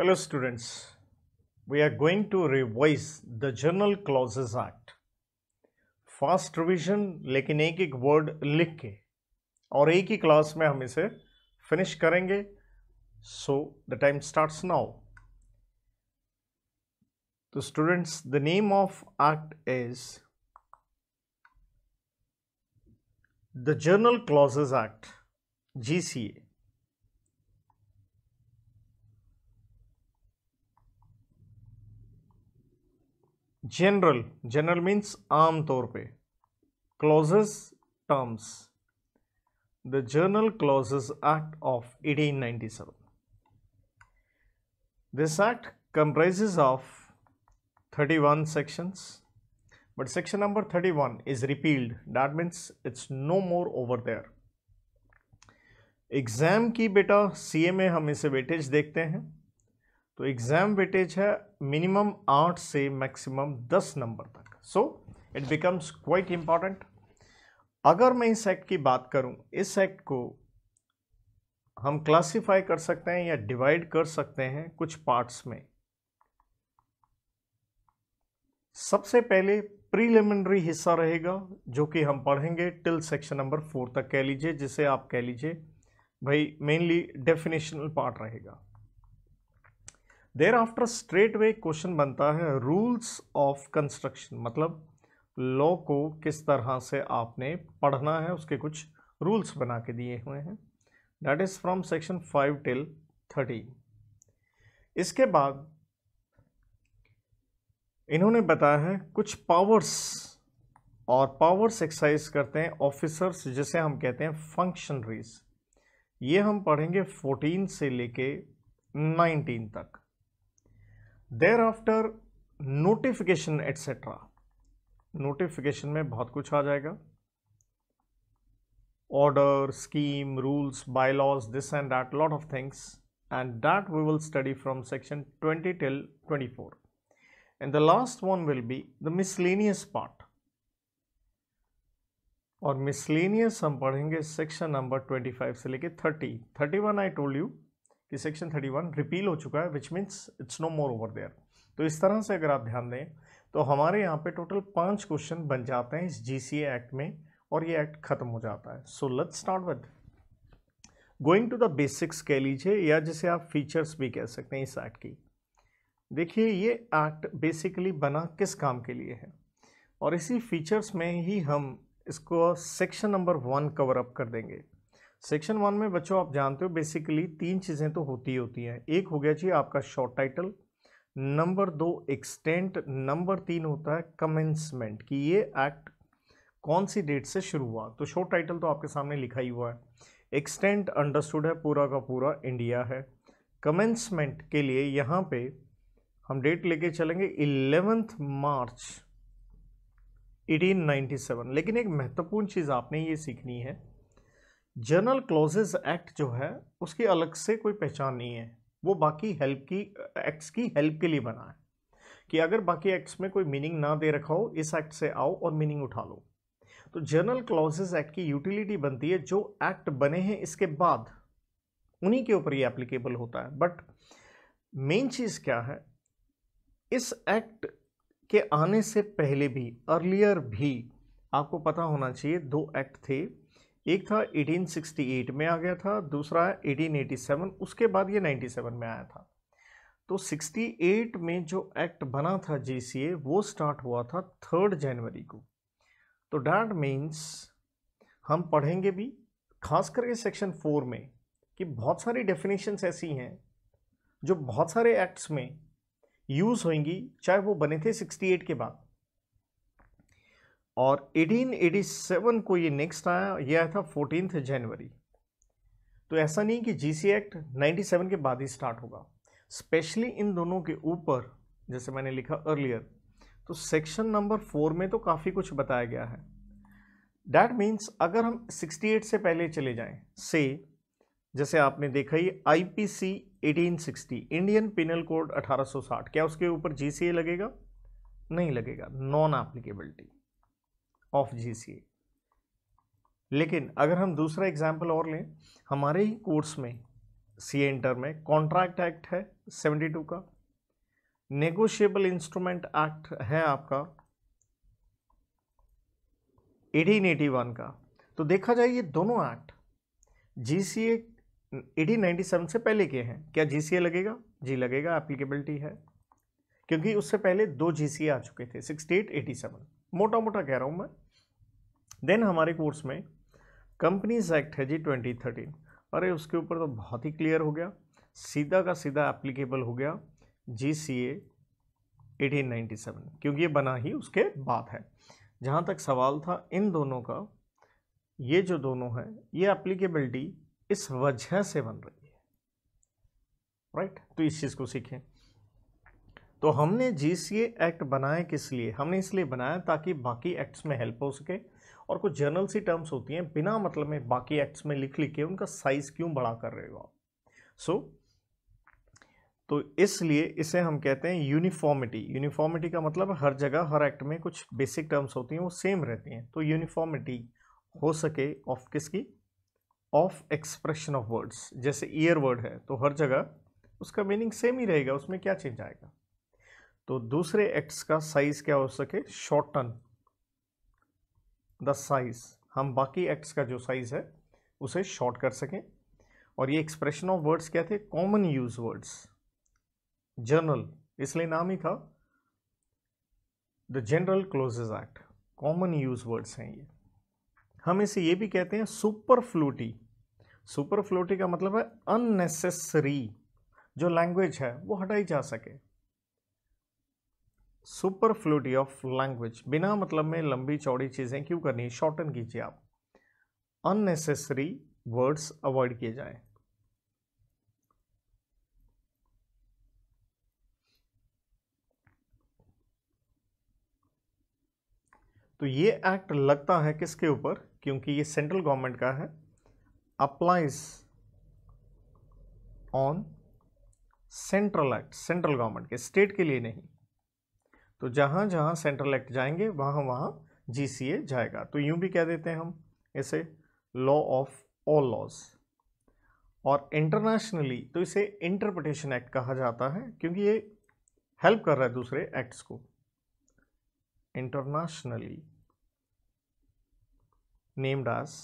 Hello students, we are going to revise the journal clauses act. Fast revision, लेकिन एक एक word लिख के और एक ही class में हम finish करेंगे. So the time starts now. So students, the name of act is the Journal Clauses Act, GCA. General general means आम तौर पे clauses terms the journal clauses act of 1897 this act comprises of 31 sections but section number 31 is repealed that means it's no more over there exam की बेटा CMA हम इसे weightage देखते हैं तो एग्ज़ाम वेटेज है मिनिमम आठ से मैक्सिमम दस नंबर तक so it becomes quite important अगर मैं इस एक्ट की बात करूं इस एक्ट को हम क्लासिफाई कर सकते हैं या डिवाइड कर सकते हैं कुछ पार्ट्स में सबसे पहले प्रीलिमिनरी हिस्सा रहेगा जो कि हम पढ़ेंगे टिल सेक्शन नंबर फोर तक कह लीजिए जिसे आप कह लीजिए भाई मेनली डेफिनेशनल पार्ट रहेगा there after straight way question बनता है रूल्स ऑफ कंस्ट्रक्शन मतलब लॉ को किस तरह से आपने पढ़ना है उसके कुछ रूल्स बना के दिए हुए हैं that is from section five till thirty इसके बाद इन्होंने बताया है कुछ पावर्स और पावर्स एक्सरसाइज करते हैं ऑफिसर्स जिसे हम कहते हैं फंक्शनरीज ये हम पढ़ेंगे फोर्टीन से लेके नाइनटीन तक देर नोटिफिकेशन एट्सेट्रा नोटिफिकेशन में बहुत कुछ आ जाएगा order, scheme, rules, bylaws, this and that, lot of things. And that we will study from section 20 till 24. And the last one will be the miscellaneous part. और miscellaneous हम पढ़ेंगे section number 25 से लेके 30. 31 I told you कि section 31 repeal हो चुका है which means it's no more over there तो इस तरह से अगर आप ध्यान दें तो हमारे यहाँ पे टोटल पांच क्वेश्चन बन जाते हैं इस जी एक्ट में और ये एक्ट खत्म हो जाता है so let's start with going to the basics कह लीजिए या जिसे आप फीचर्स भी कह सकते हैं इस एक्ट की देखिए ये एक्ट बेसिकली बना किस काम के लिए है और इसी फीचर्स में ही हम इसको section number one cover up कर देंगे सेक्शन वन में बच्चों आप जानते हो बेसिकली तीन चीज़ें तो होती ही होती हैं एक हो गया जी आपका शॉर्ट टाइटल नंबर दो एक्सटेंट नंबर तीन होता है कमेंसमेंट कि ये एक्ट कौन सी डेट से शुरू हुआ तो शॉर्ट टाइटल तो आपके सामने लिखा ही हुआ है एक्सटेंट अंडरस्टूड है पूरा का पूरा इंडिया है कमेंसमेंट के लिए यहाँ पे हम डेट लेके चलेंगे इलेवेंथ मार्च 1897 लेकिन एक महत्वपूर्ण चीज़ आपने ये सीखनी है जर्नल क्लोजेज एक्ट जो है उसकी अलग से कोई पहचान नहीं है वो बाकी हेल्प की एक्ट्स की हेल्प के लिए बना है कि अगर बाकी एक्ट्स में कोई मीनिंग ना दे रखा हो इस एक्ट से आओ और मीनिंग उठा लो तो जर्नल क्लॉजेज एक्ट की यूटिलिटी बनती है जो एक्ट बने हैं इसके बाद उन्हीं के ऊपर ये एप्लीकेबल होता है बट मेन चीज़ क्या है इस एक्ट के आने से पहले भी अर्लियर भी आपको पता होना चाहिए दो एक्ट थे एक था 1868 में आ गया था दूसरा 1887 उसके बाद ये 97 में आया था तो 68 में जो एक्ट बना था जीसीए वो स्टार्ट हुआ था थर्ड जनवरी को तो डैट मीन्स हम पढ़ेंगे भी खास करके सेक्शन फोर में कि बहुत सारी डेफिनेशंस ऐसी हैं जो बहुत सारे एक्ट्स में यूज़ होंगी चाहे वो बने थे 68 के बाद और 1887 को ये नेक्स्ट आया ये आया था फोर्टीन जनवरी तो ऐसा नहीं कि जी एक्ट 97 के बाद ही स्टार्ट होगा स्पेशली इन दोनों के ऊपर जैसे मैंने लिखा अर्लियर तो सेक्शन नंबर फोर में तो काफ़ी कुछ बताया गया है डैट मीन्स अगर हम 68 से पहले चले जाएं से जैसे आपने देखा ही आईपीसी 1860 इंडियन पिनल कोड 1860 क्या उसके ऊपर जीसीए लगेगा नहीं लगेगा नॉन एप्लीकेबिलिटी ऑफ जी लेकिन अगर हम दूसरा एग्जाम्पल और लें हमारे ही कोर्स में सी इंटर में कॉन्ट्रैक्ट एक्ट है 72 का नेगोशिएबल इंस्ट्रूमेंट एक्ट है आपका 1881 का तो देखा जाए ये दोनों act ji C A eighteen से पहले के हैं क्या जी सी ए लगेगा जी लगेगा एप्लीकेबिलिटी है क्योंकि उससे पहले दो जी सी ए आ चुके थे सिक्सटी एट एटी सेवन मोटा मोटा कह रहा हूँ मैं देन हमारे कोर्स में कंपनीज एक्ट है जी ट्वेंटी थर्टीन अरे उसके ऊपर तो बहुत ही क्लियर हो गया सीधा का सीधा एप्लीकेबल हो गया G C A eighteen ninety seven क्योंकि ये बना ही उसके बाद है जहाँ तक सवाल था इन दोनों का ये जो दोनों हैं ये एप्लीकेबिलिटी इस वजह से बन रही है राइट right? तो इस चीज़ को सीखें तो हमने जी एक्ट बनाया किस लिए हमने इसलिए बनाया ताकि बाकी एक्ट्स में हेल्प हो सके और कुछ जर्नल सी टर्म्स होती हैं बिना मतलब में बाकी एक्ट्स में लिख लिख के उनका साइज़ क्यों बड़ा कर रहे हो आप सो तो इसलिए इसे हम कहते हैं यूनिफॉर्मिटी यूनिफॉर्मिटी का मतलब हर जगह हर एक्ट में कुछ बेसिक टर्म्स होती हैं वो सेम रहती हैं तो यूनिफॉर्मिटी हो सके ऑफ किसकी ऑफ एक्सप्रेशन ऑफ वर्ड्स जैसे ईयर वर्ड है तो हर जगह उसका मीनिंग सेम ही रहेगा उसमें क्या चेंज आएगा तो दूसरे एक्ट्स का साइज क्या हो सके शॉर्टन द साइज हम बाकी एक्ट्स का जो साइज है उसे शॉर्ट कर सकें और ये एक्सप्रेशन ऑफ वर्ड्स क्या थे कॉमन यूज वर्ड्स जनरल इसलिए नाम ही था the general clauses act common use words हैं ये हम इसे ये भी कहते हैं सुपर फ्लूटी सुपर फ्लोटी का मतलब है अननेसेसरी जो लैंग्वेज है वो हटाई जा सके सुपर फ्लूटी ऑफ लैंग्वेज बिना मतलब में लंबी चौड़ी चीज़ें क्यों करनी शॉर्टन कीजिए आप अननेसेसरी वर्ड्स अवॉइड किए जाए तो ये एक्ट लगता है किसके ऊपर क्योंकि ये सेंट्रल गवर्नमेंट का है applies on central act central government के स्टेट के लिए नहीं तो जहाँ जहाँ सेंट्रल एक्ट जाएंगे वहाँ वहाँ जी जाएगा तो यूँ भी कह देते हैं हम इसे लॉ ऑफ ऑल लॉज और इंटरनेशनली तो इसे इंटरप्रटेशन एक्ट कहा जाता है क्योंकि ये हेल्प कर रहा है दूसरे एक्ट्स को internationally named as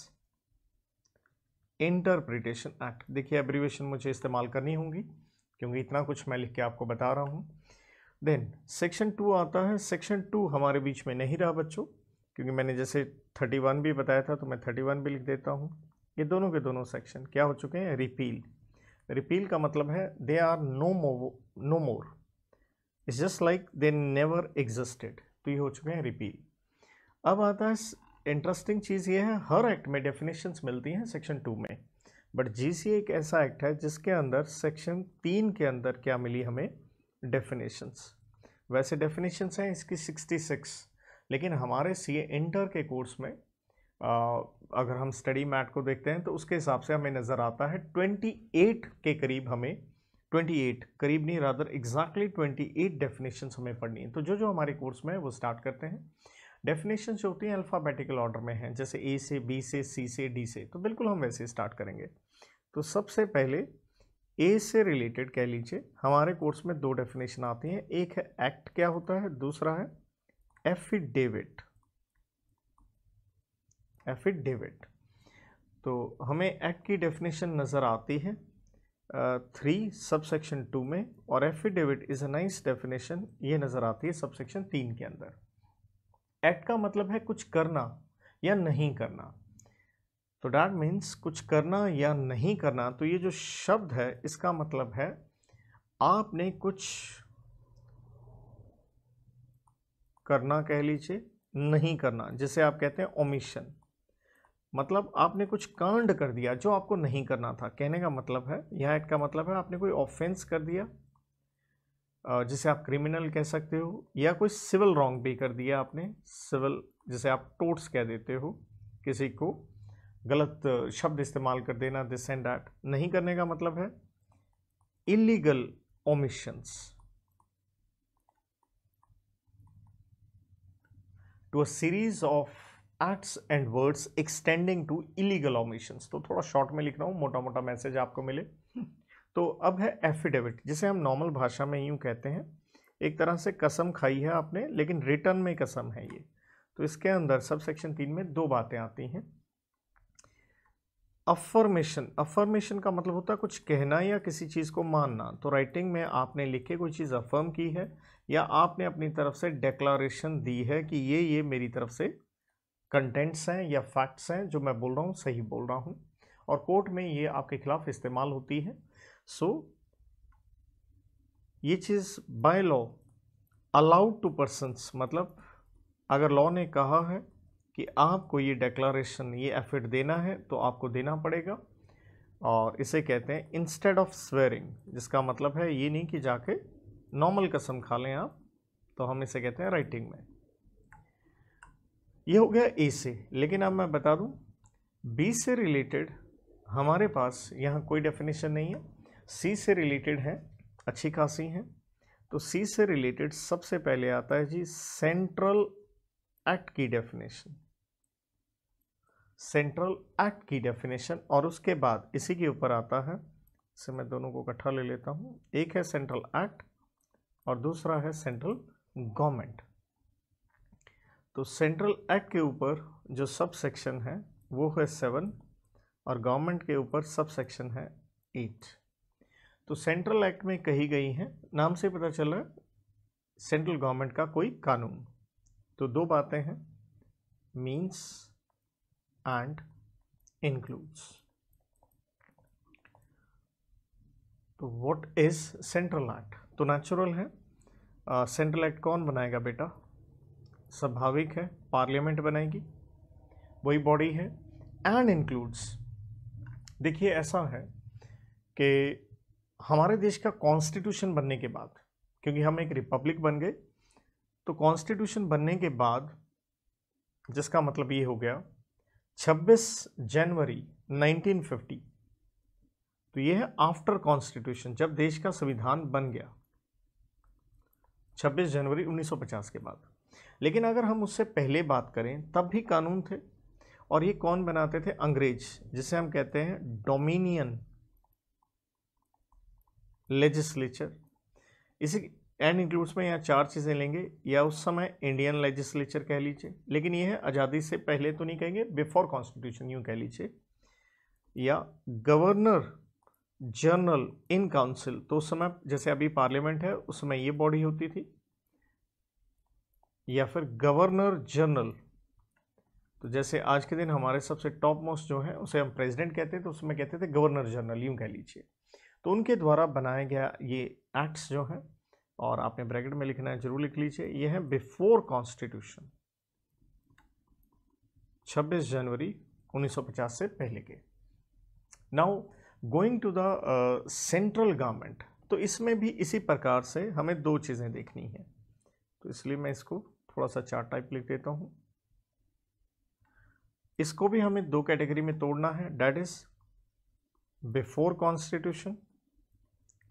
interpretation act देखिए एब्रीवेशन मुझे इस्तेमाल करनी होगी क्योंकि इतना कुछ मैं लिख के आपको बता रहा हूँ देन सेक्शन टू आता है सेक्शन टू हमारे बीच में नहीं रहा बच्चों क्योंकि मैंने जैसे थर्टी वन भी बताया था तो मैं थर्टी वन भी लिख देता हूँ ये दोनों के दोनों सेक्शन क्या हो चुके हैं रिपील रिपील का मतलब है they are no mo no more it's just like they never existed तो ये हो चुके हैं रिपील अब आता है इंटरेस्टिंग चीज़ ये है हर एक्ट में डेफिनेशंस मिलती हैं सेक्शन टू में बट जी एक ऐसा एक्ट है जिसके अंदर सेक्शन तीन के अंदर क्या मिली हमें डेफिनेशंस वैसे डेफिनेशंस हैं इसकी 66 लेकिन हमारे सी इंटर के कोर्स में आ, अगर हम स्टडी मैट को देखते हैं तो उसके हिसाब से हमें नज़र आता है 28 के करीब हमें 28 करीब नहीं रादर एग्जैक्टली 28 डेफिनेशंस हमें पढ़नी है तो जो जो हमारे कोर्स में है वो स्टार्ट करते हैं डेफिनेशन जो होती हैं अल्फ़ाबेटिकल ऑर्डर में हैं जैसे ए से बी से सी से डी से तो बिल्कुल हम वैसे स्टार्ट करेंगे तो सबसे पहले एज से रिलेटेड कह लीजिए हमारे कोर्स में दो डेफिनेशन आती हैं एक है एक्ट क्या होता है दूसरा है एफिडेविट एफिडेविट तो हमें एक्ट की डेफिनेशन नज़र आती है थ्री सब सेक्शन टू में और affidavit is a nice definition ये नज़र आती है सब सेक्शन तीन के अंदर एक्ट का मतलब है कुछ करना या नहीं करना तो डैट मीन्स कुछ करना या नहीं करना तो ये जो शब्द है इसका मतलब है आपने कुछ करना कह लीजिए नहीं करना जिसे आप कहते हैं ओमिशन मतलब आपने कुछ कांड कर दिया जो आपको नहीं करना था कहने का मतलब है यह एक का मतलब है आपने कोई ऑफेंस कर दिया जिसे आप क्रिमिनल कह सकते हो या कोई सिविल रॉन्ग भी कर दिया आपने सिविल जिसे आप टोट्स कह देते हो किसी को गलत शब्द इस्तेमाल कर देना दिस एंड डैट नहीं करने का मतलब है illegal omissions to a series of acts and words extending to illegal omissions तो थोड़ा शॉर्ट में लिख रहा हूँ मोटा मोटा मैसेज आपको मिले तो अब है एफिडेविट जिसे हम नॉर्मल भाषा में यूं कहते हैं एक तरह से कसम खाई है आपने लेकिन रिटर्न में कसम है ये तो इसके अंदर सब सेक्शन तीन में दो बातें आती हैं अफर्मेशन अफर्मेशन का मतलब होता है कुछ कहना या किसी चीज़ को मानना तो राइटिंग में आपने लिख के कोई चीज़ अफर्म की है या आपने अपनी तरफ से डेक्लारेशन दी है कि ये ये मेरी तरफ से कंटेंट्स हैं या फैक्ट्स हैं जो मैं बोल रहा हूँ सही बोल रहा हूँ और कोर्ट में ये आपके खिलाफ इस्तेमाल होती है सो so, ये चीज़ by law allowed to persons मतलब अगर लॉ ने कहा है कि आपको ये डेक्लारेशन ये एफिट देना है तो आपको देना पड़ेगा और इसे कहते हैं इंस्टेड ऑफ स्वेरिंग जिसका मतलब है ये नहीं कि जाके नॉर्मल कसम खा लें आप तो हम इसे कहते हैं राइटिंग में ये हो गया ए से लेकिन अब मैं बता दूं बी से रिलेटेड हमारे पास यहाँ कोई डेफिनेशन नहीं है सी से रिलेटेड है अच्छी खासी हैं तो सी से रिलेटेड सबसे पहले आता है जी सेंट्रल एक्ट की डेफिनेशन सेंट्रल एक्ट की डेफिनेशन और उसके बाद इसी के ऊपर आता है इसे मैं दोनों को इकट्ठा ले लेता हूँ एक है सेंट्रल एक्ट और दूसरा है सेंट्रल गवर्नमेंट तो सेंट्रल एक्ट के ऊपर जो सब सेक्शन है वो है सेवन और गवर्नमेंट के ऊपर सब सेक्शन है एट तो सेंट्रल एक्ट में कही गई हैं नाम से पता चला सेंट्रल गवर्नमेंट का कोई कानून तो दो बातें हैं मीन्स and includes. तो व्हाट इज सेंट्रल एक्ट तो नेचुरल है सेंट्रल uh, एक्ट कौन बनाएगा बेटा स्वाभाविक है पार्लियामेंट बनाएगी वही बॉडी है एंड इंक्लूड्स देखिए ऐसा है कि हमारे देश का कॉन्स्टिट्यूशन बनने के बाद क्योंकि हम एक रिपब्लिक बन गए तो कॉन्स्टिट्यूशन बनने के बाद जिसका मतलब ये हो गया 26 जनवरी 1950 तो यह है आफ्टर कॉन्स्टिट्यूशन जब देश का संविधान बन गया 26 जनवरी 1950 के बाद लेकिन अगर हम उससे पहले बात करें तब भी कानून थे और ये कौन बनाते थे अंग्रेज जिसे हम कहते हैं डोमिनियन लेजिस्लेचर इसी एंड इंक्लूड्स में यहाँ चार चीज़ें लेंगे या उस समय इंडियन लेजिस्लेचर कह लीजिए लेकिन ये है आज़ादी से पहले तो नहीं कहेंगे बिफोर कॉन्स्टिट्यूशन यूँ कह लीजिए या गवर्नर जनरल इन काउंसिल तो उस समय जैसे अभी पार्लियामेंट है उस समय ये बॉडी होती थी या फिर गवर्नर जनरल तो जैसे आज के दिन हमारे सबसे टॉप मोस्ट जो है उसे हम प्रेसिडेंट कहते हैं तो उसमें कहते थे गवर्नर जनरल यूँ कह लीजिए तो उनके द्वारा बनाया गया ये एक्ट्स जो हैं और आपने ब्रैकेट में लिखना है जरूर लिख लीजिए यह है बिफोर कॉन्स्टिट्यूशन 26 जनवरी 1950 से पहले के now going to the central government तो इसमें भी इसी प्रकार से हमें दो चीज़ें देखनी है तो इसलिए मैं इसको थोड़ा सा चार्ट टाइप लिख देता हूं इसको भी हमें दो कैटेगरी में तोड़ना है that is before constitution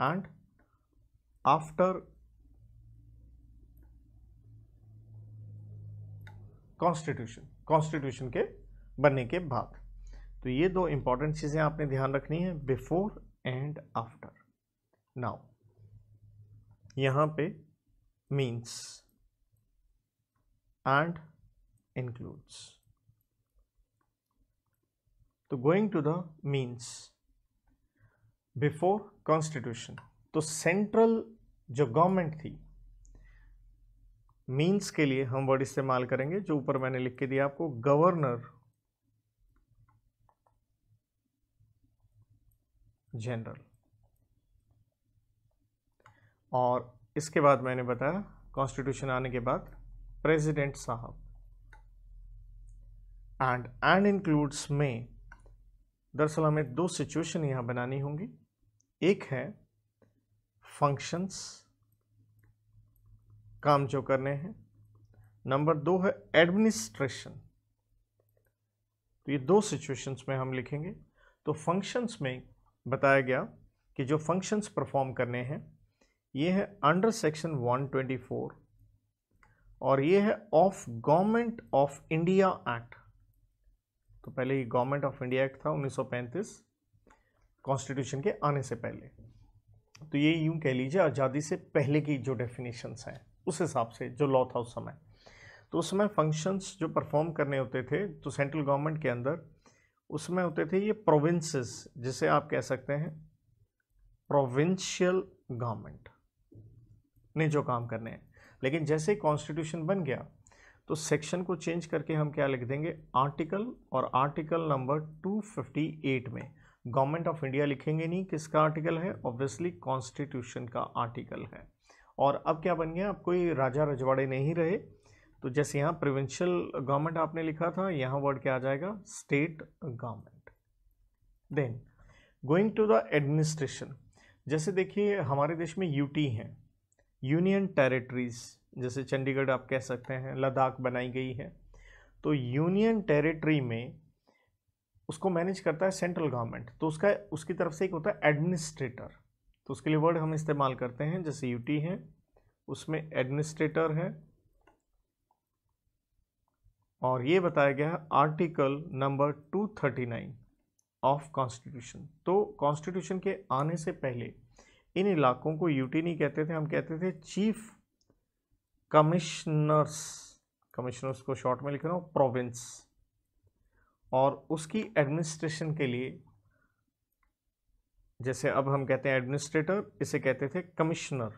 and after constitution constitution के बनने के बाद तो ये दो इंपॉर्टेंट चीज़ें आपने ध्यान रखनी है बिफोर एंड आफ्टर नाउ यहां पे मींस एंड इंक्लूड्स तो going to the means before constitution तो सेंट्रल जो गवर्नमेंट थी मीन्स के लिए हम वर्ड इस्तेमाल करेंगे जो ऊपर मैंने लिख के दिया आपको गवर्नर जनरल और इसके बाद मैंने बताया कॉन्स्टिट्यूशन आने के बाद प्रेसिडेंट साहब एंड एंड इंक्लूड्स में दरअसल हमें दो सिचुएशन यहां बनानी होंगी एक है फंक्शंस काम जो करने हैं नंबर दो है एडमिनिस्ट्रेशन तो ये दो सिचुएशंस में हम लिखेंगे तो फंक्शंस में बताया गया कि जो फंक्शंस परफॉर्म करने हैं ये है अंडर सेक्शन 124 और ये है of government of India act तो पहले ये गवर्नमेंट ऑफ इंडिया एक्ट था 1935 कॉन्स्टिट्यूशन के आने से पहले तो ये यूं कह लीजिए आज़ादी से पहले की जो डेफिनेशंस हैं उस हिसाब से जो लॉ था उस समय तो उस समय फंक्शंस जो परफॉर्म करने होते थे तो सेंट्रल गवर्नमेंट के अंदर उसमें होते थे ये प्रोविंसेस जिसे आप कह सकते हैं प्रोविंशियल गवर्नमेंट ने जो काम करने हैं लेकिन जैसे कॉन्स्टिट्यूशन बन गया तो सेक्शन को चेंज करके हम क्या लिख देंगे आर्टिकल और आर्टिकल नंबर 258 में गवर्नमेंट ऑफ इंडिया लिखेंगे नहीं किसका आर्टिकल है ऑब्वियसली कॉन्स्टिट्यूशन का आर्टिकल है और अब क्या बन गया अब कोई राजा रजवाड़े नहीं रहे तो जैसे यहाँ प्रोविंशियल गवर्नमेंट आपने लिखा था यहाँ वर्ड क्या आ जाएगा state government then going to the administration जैसे देखिए हमारे देश में यूटी हैं यूनियन टेरिटरीज जैसे चंडीगढ़ आप कह सकते हैं लद्दाख बनाई गई है तो यूनियन टेरिटरी में उसको मैनेज करता है सेंट्रल गवर्नमेंट तो उसका उसकी तरफ से एक होता है एडमिनिस्ट्रेटर तो उसके लिए वर्ड हम इस्तेमाल करते हैं जैसे यूटी है उसमें एडमिनिस्ट्रेटर है और ये बताया गया है आर्टिकल नंबर 239 ऑफ कॉन्स्टिट्यूशन तो कॉन्स्टिट्यूशन के आने से पहले इन इलाकों को यूटी नहीं कहते थे हम कहते थे चीफ कमिश्नर्स कमिश्नर्स को शॉर्ट में लिख रहा हूँ प्रोविंस और उसकी एडमिनिस्ट्रेशन के लिए जैसे अब हम कहते हैं एडमिनिस्ट्रेटर इसे कहते थे कमिश्नर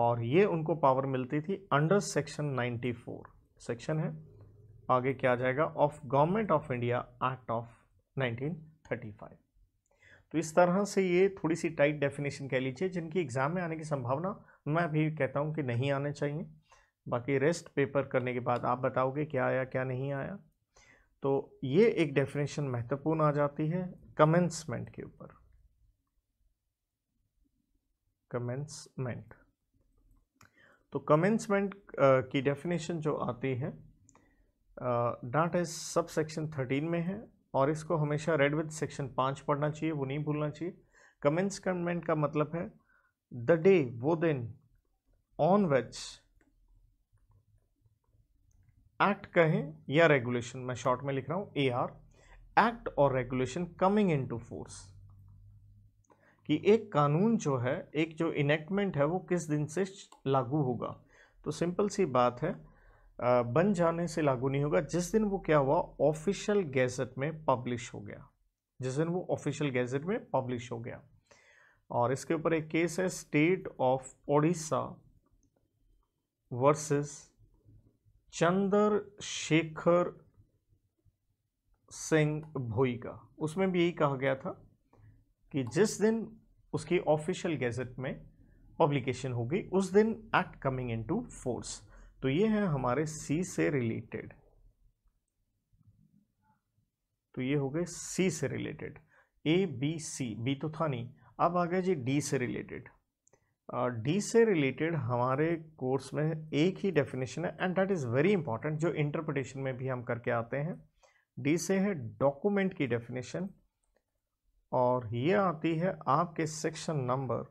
और ये उनको पावर मिलती थी अंडर सेक्शन 94 सेक्शन है आगे क्या आ जाएगा of government of India act of 1935 तो इस तरह से ये थोड़ी सी टाइट डेफिनेशन कह लीजिए जिनकी एग्ज़ाम में आने की संभावना मैं भी कहता हूँ कि नहीं आने चाहिए बाकी रेस्ट पेपर करने के बाद आप बताओगे क्या आया क्या नहीं आया तो ये एक डेफिनेशन महत्वपूर्ण आ जाती है कमेंसमेंट के ऊपर कमेंसमेंट तो कमेंसमेंट की डेफिनेशन जो आती है that is sub section thirteen में है और इसको हमेशा रेड विद सेक्शन पाँच पढ़ना चाहिए वो नहीं भूलना चाहिए कमेंसमेंट का मतलब है द डे वो दिन ऑन विच एक्ट कहें या रेगुलेशन मैं शॉर्ट में लिख रहा हूँ ए आर एक्ट और रेगुलेशन कमिंग इनटू फोर्स कि एक कानून जो है एक जो इनेक्टमेंट है वो किस दिन से लागू होगा तो सिंपल सी बात है बन जाने से लागू नहीं होगा जिस दिन वो क्या हुआ ऑफिशियल गैजेट में पब्लिश हो गया जिस दिन वो ऑफिशियल गैजेट में पब्लिश हो गया और इसके ऊपर एक केस है state of Odisha versus Chandrashekhar Singh Bhoi का उसमें भी यही कहा गया था कि जिस दिन उसकी ऑफिशियल गैजेट में पब्लिकेशन होगी उस दिन act coming into force तो ये है हमारे सी से रिलेटेड तो ये हो गए सी से related A B C B तो था नहीं अब आ गया जी डी से रिलेटेड डी से रिलेटेड हमारे कोर्स में एक ही डेफिनेशन है and that is very important जो इंटरप्रिटेशन में भी हम करके आते हैं डी से है डॉक्यूमेंट की डेफिनेशन और ये आती है आपके सेक्शन नंबर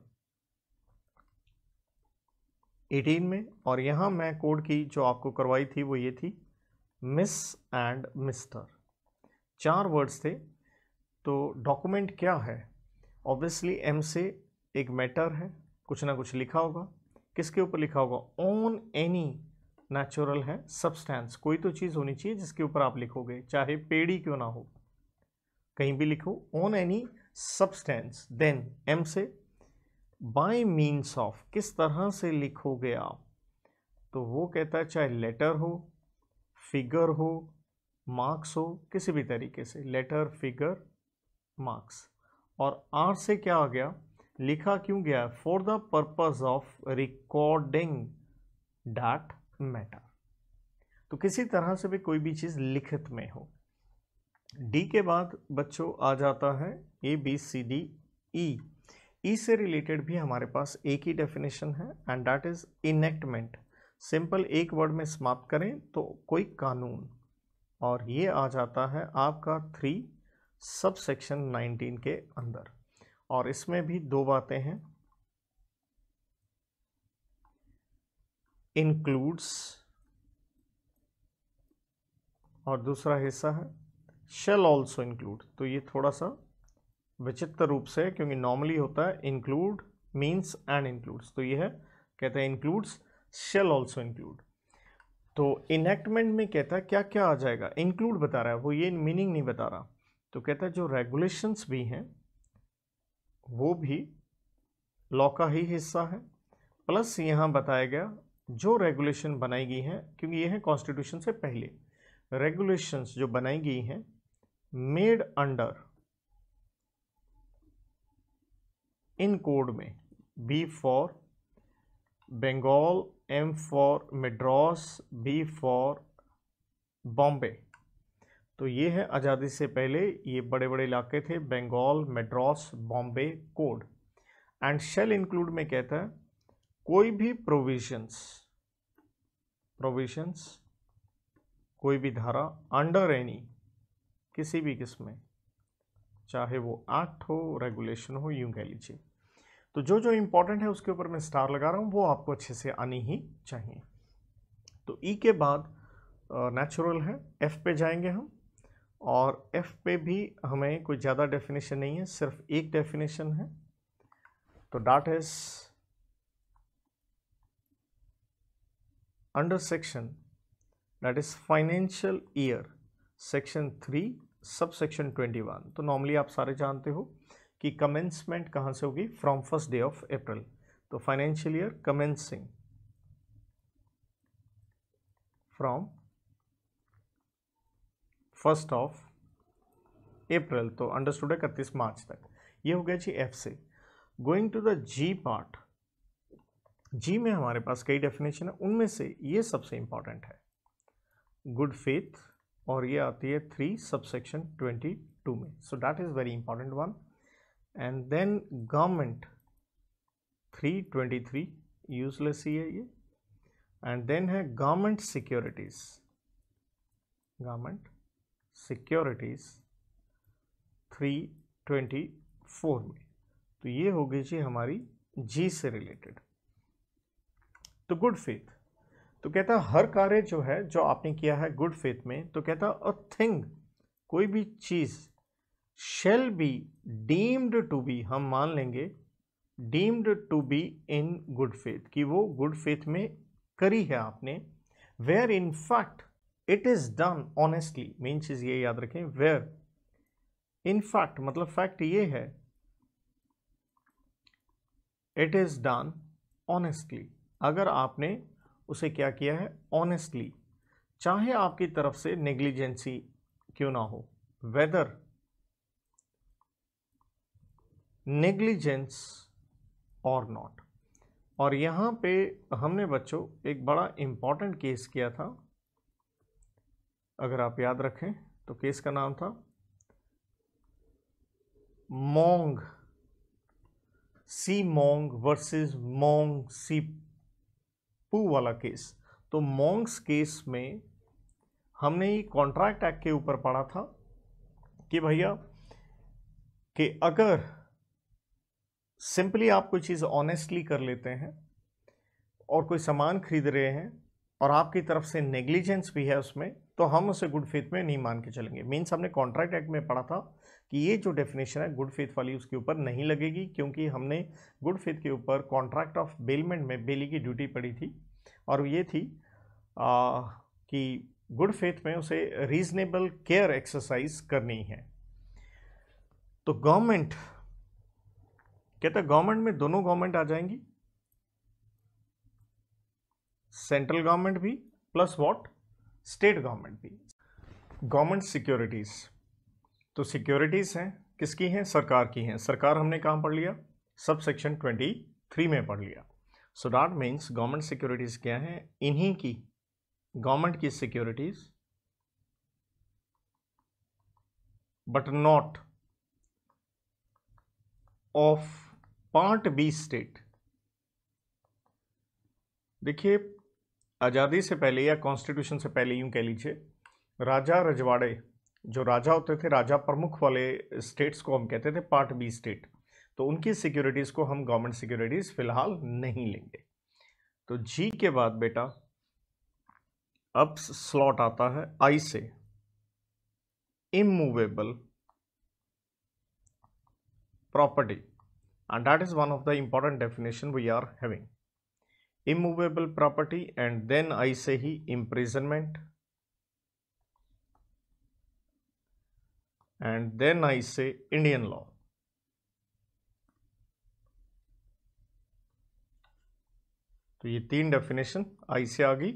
18 में और यहां मैं कोड की जो आपको करवाई थी वो ये थी मिस एंड मिस्टर चार वर्ड्स थे तो डॉक्यूमेंट क्या है ऑब्वियसली एम से एक मैटर है कुछ ना कुछ लिखा होगा किसके ऊपर लिखा होगा ऑन एनी नेचुरल है सब्सटेंस कोई तो चीज़ होनी चाहिए जिसके ऊपर आप लिखोगे चाहे पेड़ ही क्यों ना हो कहीं भी लिखो on any substance then M से बाय मीन्स ऑफ किस तरह से लिखोगे आप तो वो कहता है चाहे लेटर हो फिगर हो मार्क्स हो किसी भी तरीके से लेटर फिगर मार्क्स और आर से क्या आ गया लिखा क्यों गया for the purpose of recording that matter तो किसी तरह से भी कोई भी चीज़ लिखित में हो डी के बाद बच्चों आ जाता है ए बी सी डी ई ई से रिलेटेड भी हमारे पास एक ही डेफिनेशन है and that is enactment simple एक वर्ड में समाप्त करें तो कोई कानून और ये आ जाता है आपका थ्री सब सेक्शन नाइनटीन के अंदर और इसमें भी दो बातें हैं इंक्लूड्स और दूसरा हिस्सा है शेल ऑल्सो इंक्लूड तो ये थोड़ा सा विचित्र रूप से क्योंकि नॉर्मली होता है इंक्लूड मीन्स एंड इंक्लूड्स तो ये है कहते हैं इंक्लूड्स शेल ऑल्सो इंक्लूड तो इनेक्टमेंट में कहता है क्या क्या आ जाएगा इंक्लूड बता रहा है वो ये मीनिंग नहीं बता रहा तो कहता है जो रेगुलेशंस भी हैं वो भी लॉ का ही हिस्सा है प्लस यहाँ बताया गया जो रेगुलेशन बनाई गई हैं क्योंकि ये हैं कॉन्स्टिट्यूशन से पहले रेगुलेशंस जो बनाई गई हैं मेड अंडर इन कोड में B for Bengal M for Madras B for Bombay तो ये है आज़ादी से पहले ये बड़े बड़े इलाके थे Bengal Madras Bombay code and shall include में कहता है कोई भी प्रोविजंस प्रोविजंस कोई भी धारा अंडर एनी किसी भी किस्म में चाहे वो एक्ट हो रेगुलेशन हो यूं कह लीजिए तो जो जो इंपॉर्टेंट है उसके ऊपर मैं स्टार लगा रहा हूं वो आपको अच्छे से आनी ही चाहिए तो ई e के बाद नेचुरल है एफ पे जाएंगे हम और एफ पे भी हमें कोई ज़्यादा डेफिनेशन नहीं है सिर्फ एक डेफिनेशन है तो that is under section that is financial year section 3 subsection 21 तो normally आप सारे जानते हो कि commencement कहाँ से होगी from first day of April तो financial year commencing from first of April तो अंडरस्टूड है इकतीस मार्च तक ये हो गया जी एफ से going to the G part G में हमारे पास कई डेफिनेशन है उनमें से ये सबसे इंपॉर्टेंट है गुड फेथ और ये आती है थ्री सबसेक्शन ट्वेंटी टू में so that is very important one and then government three twenty three useless ही है ये एंड देन है government securities government securities three twenty four में तो ये होगी जी हमारी जी से रिलेटेड तो गुड फेथ तो कहता हर कार्य जो है जो आपने किया है गुड फेथ में तो कहता अ थिंग कोई भी चीज़ shall be deemed to be हम मान लेंगे deemed to be in good faith कि वो गुड फेथ में करी है आपने where in fact it is done honestly main चीज़ ये याद रखें वेयर इन फैक्ट मतलब फैक्ट ये है इट इज़ डन ऑनेस्टली अगर आपने उसे क्या किया है ऑनेस्टली चाहे आपकी तरफ से नेग्लिजेंसी क्यों ना हो वेदर नेग्लिजेंस और नॉट और यहां पे हमने बच्चों एक बड़ा इंपॉर्टेंट केस किया था अगर आप याद रखें तो केस का नाम था मोंग सी मोंग वर्सेस मोंग सी पू वाला केस तो मॉन्ग्स केस में हमने ये कॉन्ट्रैक्ट एक्ट के ऊपर पढ़ा था कि भैया कि अगर सिंपली आप कोई चीज़ ऑनेस्टली कर लेते हैं और कोई सामान खरीद रहे हैं और आपकी तरफ से नेग्लिजेंस भी है उसमें तो हम उसे गुड फेथ में नहीं मान के चलेंगे मीन्स हमने कॉन्ट्रैक्ट एक्ट में पढ़ा था कि ये जो डेफिनेशन है गुड फेथ वाली उसके ऊपर नहीं लगेगी क्योंकि हमने गुड फेथ के ऊपर कॉन्ट्रैक्ट ऑफ बेलमेंट में बेली की ड्यूटी पड़ी थी और ये थी आ, कि गुड फेथ में उसे रीजनेबल केयर एक्सरसाइज करनी है तो गवर्नमेंट कहता गवर्नमेंट में दोनों गवर्नमेंट आ जाएंगी सेंट्रल गवर्नमेंट भी प्लस वॉट स्टेट गवर्नमेंट भी गवर्नमेंट सिक्योरिटीज़ तो सिक्योरिटीज़ हैं किसकी हैं सरकार की हैं सरकार हमने कहाँ पढ़ लिया सब सेक्शन ट्वेंटी थ्री में पढ़ लिया so that means government securities क्या हैं इन्हीं की गवर्नमेंट की securities but not of part B state देखिए आज़ादी से पहले या कॉन्स्टिट्यूशन से पहले यूँ कह लीजिए राजा रजवाड़े जो राजा होते थे राजा प्रमुख वाले स्टेट्स को हम कहते थे पार्ट बी स्टेट तो उनकी सिक्योरिटीज़ को हम गवर्नमेंट सिक्योरिटीज़ फ़िलहाल नहीं लेंगे तो जी के बाद बेटा अब स्लॉट आता है आई से immovable property and that is one of the important definition we are having immovable property and then I से ही इम्प्रिजनमेंट एंड देन आई से इंडियन लॉ तो ये तीन डेफिनेशन आई से आ गई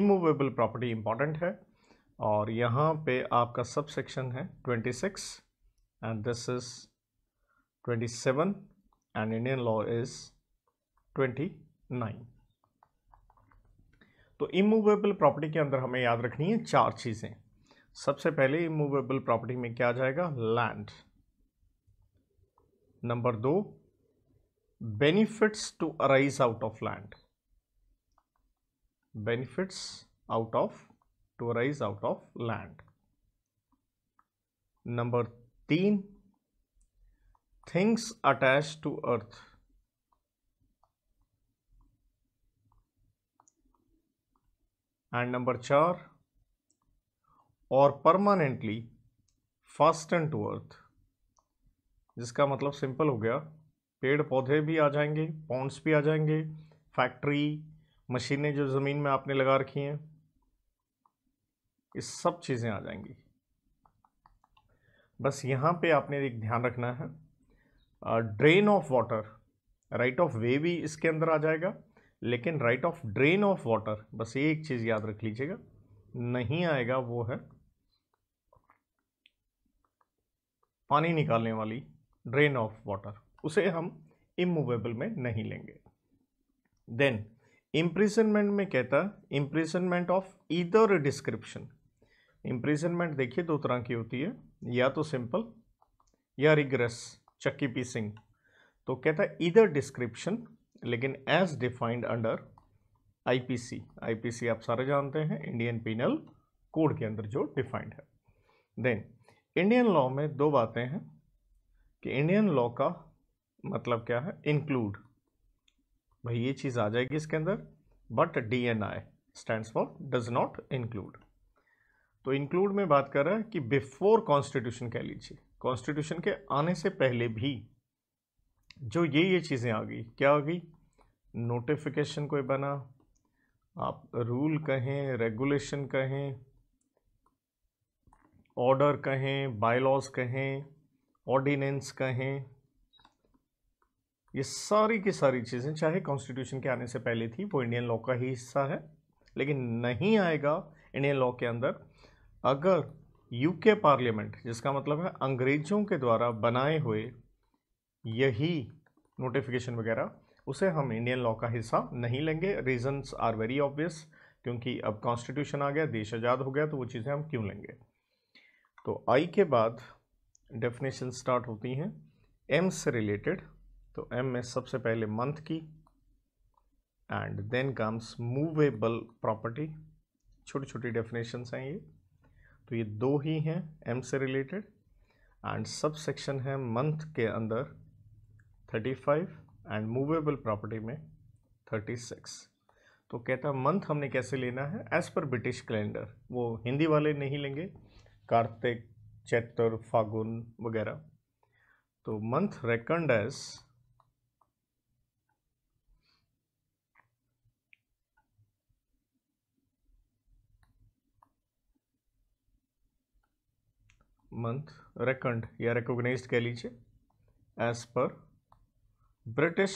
इमूवेबल प्रॉपर्टी इंपॉर्टेंट है और यहां पे आपका सब सेक्शन है six and this is twenty seven and Indian law is twenty nine तो इमूवेबल प्रॉपर्टी के अंदर हमें याद रखनी है चार चीज़ें सबसे पहले इमूवेबल प्रॉपर्टी में क्या आ जाएगा लैंड नंबर दो benefits to arise out of land benefits out of to arise out of land number तीन things attach to earth and number चार और परमानेंटली फास्ट टू अर्थ जिसका मतलब सिंपल हो गया पेड़ पौधे भी आ जाएंगे पॉन्ड्स भी आ जाएंगे फैक्ट्री मशीनें जो ज़मीन में आपने लगा रखी हैं ये सब चीज़ें आ जाएंगी बस यहाँ पे आपने एक ध्यान रखना है drain of water right of way भी इसके अंदर आ जाएगा लेकिन right of drain of water बस ये एक चीज़ याद रख लीजिएगा नहीं आएगा वो है पानी निकालने वाली ड्रेन ऑफ वाटर उसे हम इमूवेबल में नहीं लेंगे देन इम्प्रिजनमेंट में कहता imprisonment of either description imprisonment देखिए दो तरह की होती है या तो सिंपल या रिग्रेस चक्की पीसिंग तो कहता इधर डिस्क्रिप्शन लेकिन as defined under IPC IPC आप सारे जानते हैं इंडियन पीनल कोड के अंदर जो डिफाइंड है देन इंडियन लॉ में दो बातें हैं कि इंडियन लॉ का मतलब क्या है इंक्लूड भाई ये चीज़ आ जाएगी इसके अंदर but D N I stand for does not include तो इंक्लूड में बात कर रहा है कि बिफोर कॉन्स्टिट्यूशन कह लीजिए कॉन्स्टिट्यूशन के आने से पहले भी जो ये ये चीज़ें आ गई क्या आ गई नोटिफिकेशन कोई बना आप रूल कहें रेगुलेशन कहें ऑर्डर कहें बायलॉज कहें ऑर्डिनेंस कहें ये सारी की सारी चीज़ें चाहे कॉन्स्टिट्यूशन के आने से पहले थी वो इंडियन लॉ का ही हिस्सा है लेकिन नहीं आएगा इंडियन लॉ के अंदर अगर यूके पार्लियामेंट जिसका मतलब है अंग्रेज़ों के द्वारा बनाए हुए यही नोटिफिकेशन वगैरह उसे हम इंडियन लॉ का हिस्सा नहीं लेंगे रीजंस आर वेरी ऑब्वियस क्योंकि अब कॉन्स्टिट्यूशन आ गया देश आज़ाद हो गया तो वो चीज़ें हम क्यों लेंगे तो आई के बाद डेफिनेशन स्टार्ट होती हैं एम से रिलेटेड तो एम में सबसे पहले मंथ की and then comes movable property छोटी छोटी डेफिनेशन हैं ये तो ये दो ही हैं एम से रिलेटेड एंड सब सेक्शन है मंथ के अंदर 35 एंड मूवेबल प्रॉपर्टी में 36 तो कहता मंथ हमने कैसे लेना है एज़ पर ब्रिटिश कैलेंडर वो हिंदी वाले नहीं लेंगे कार्तिक चैत्र फागुन वगैरह तो month reckoned as month reckoned या रिकोगनाइज कह लीजिए एज पर ब्रिटिश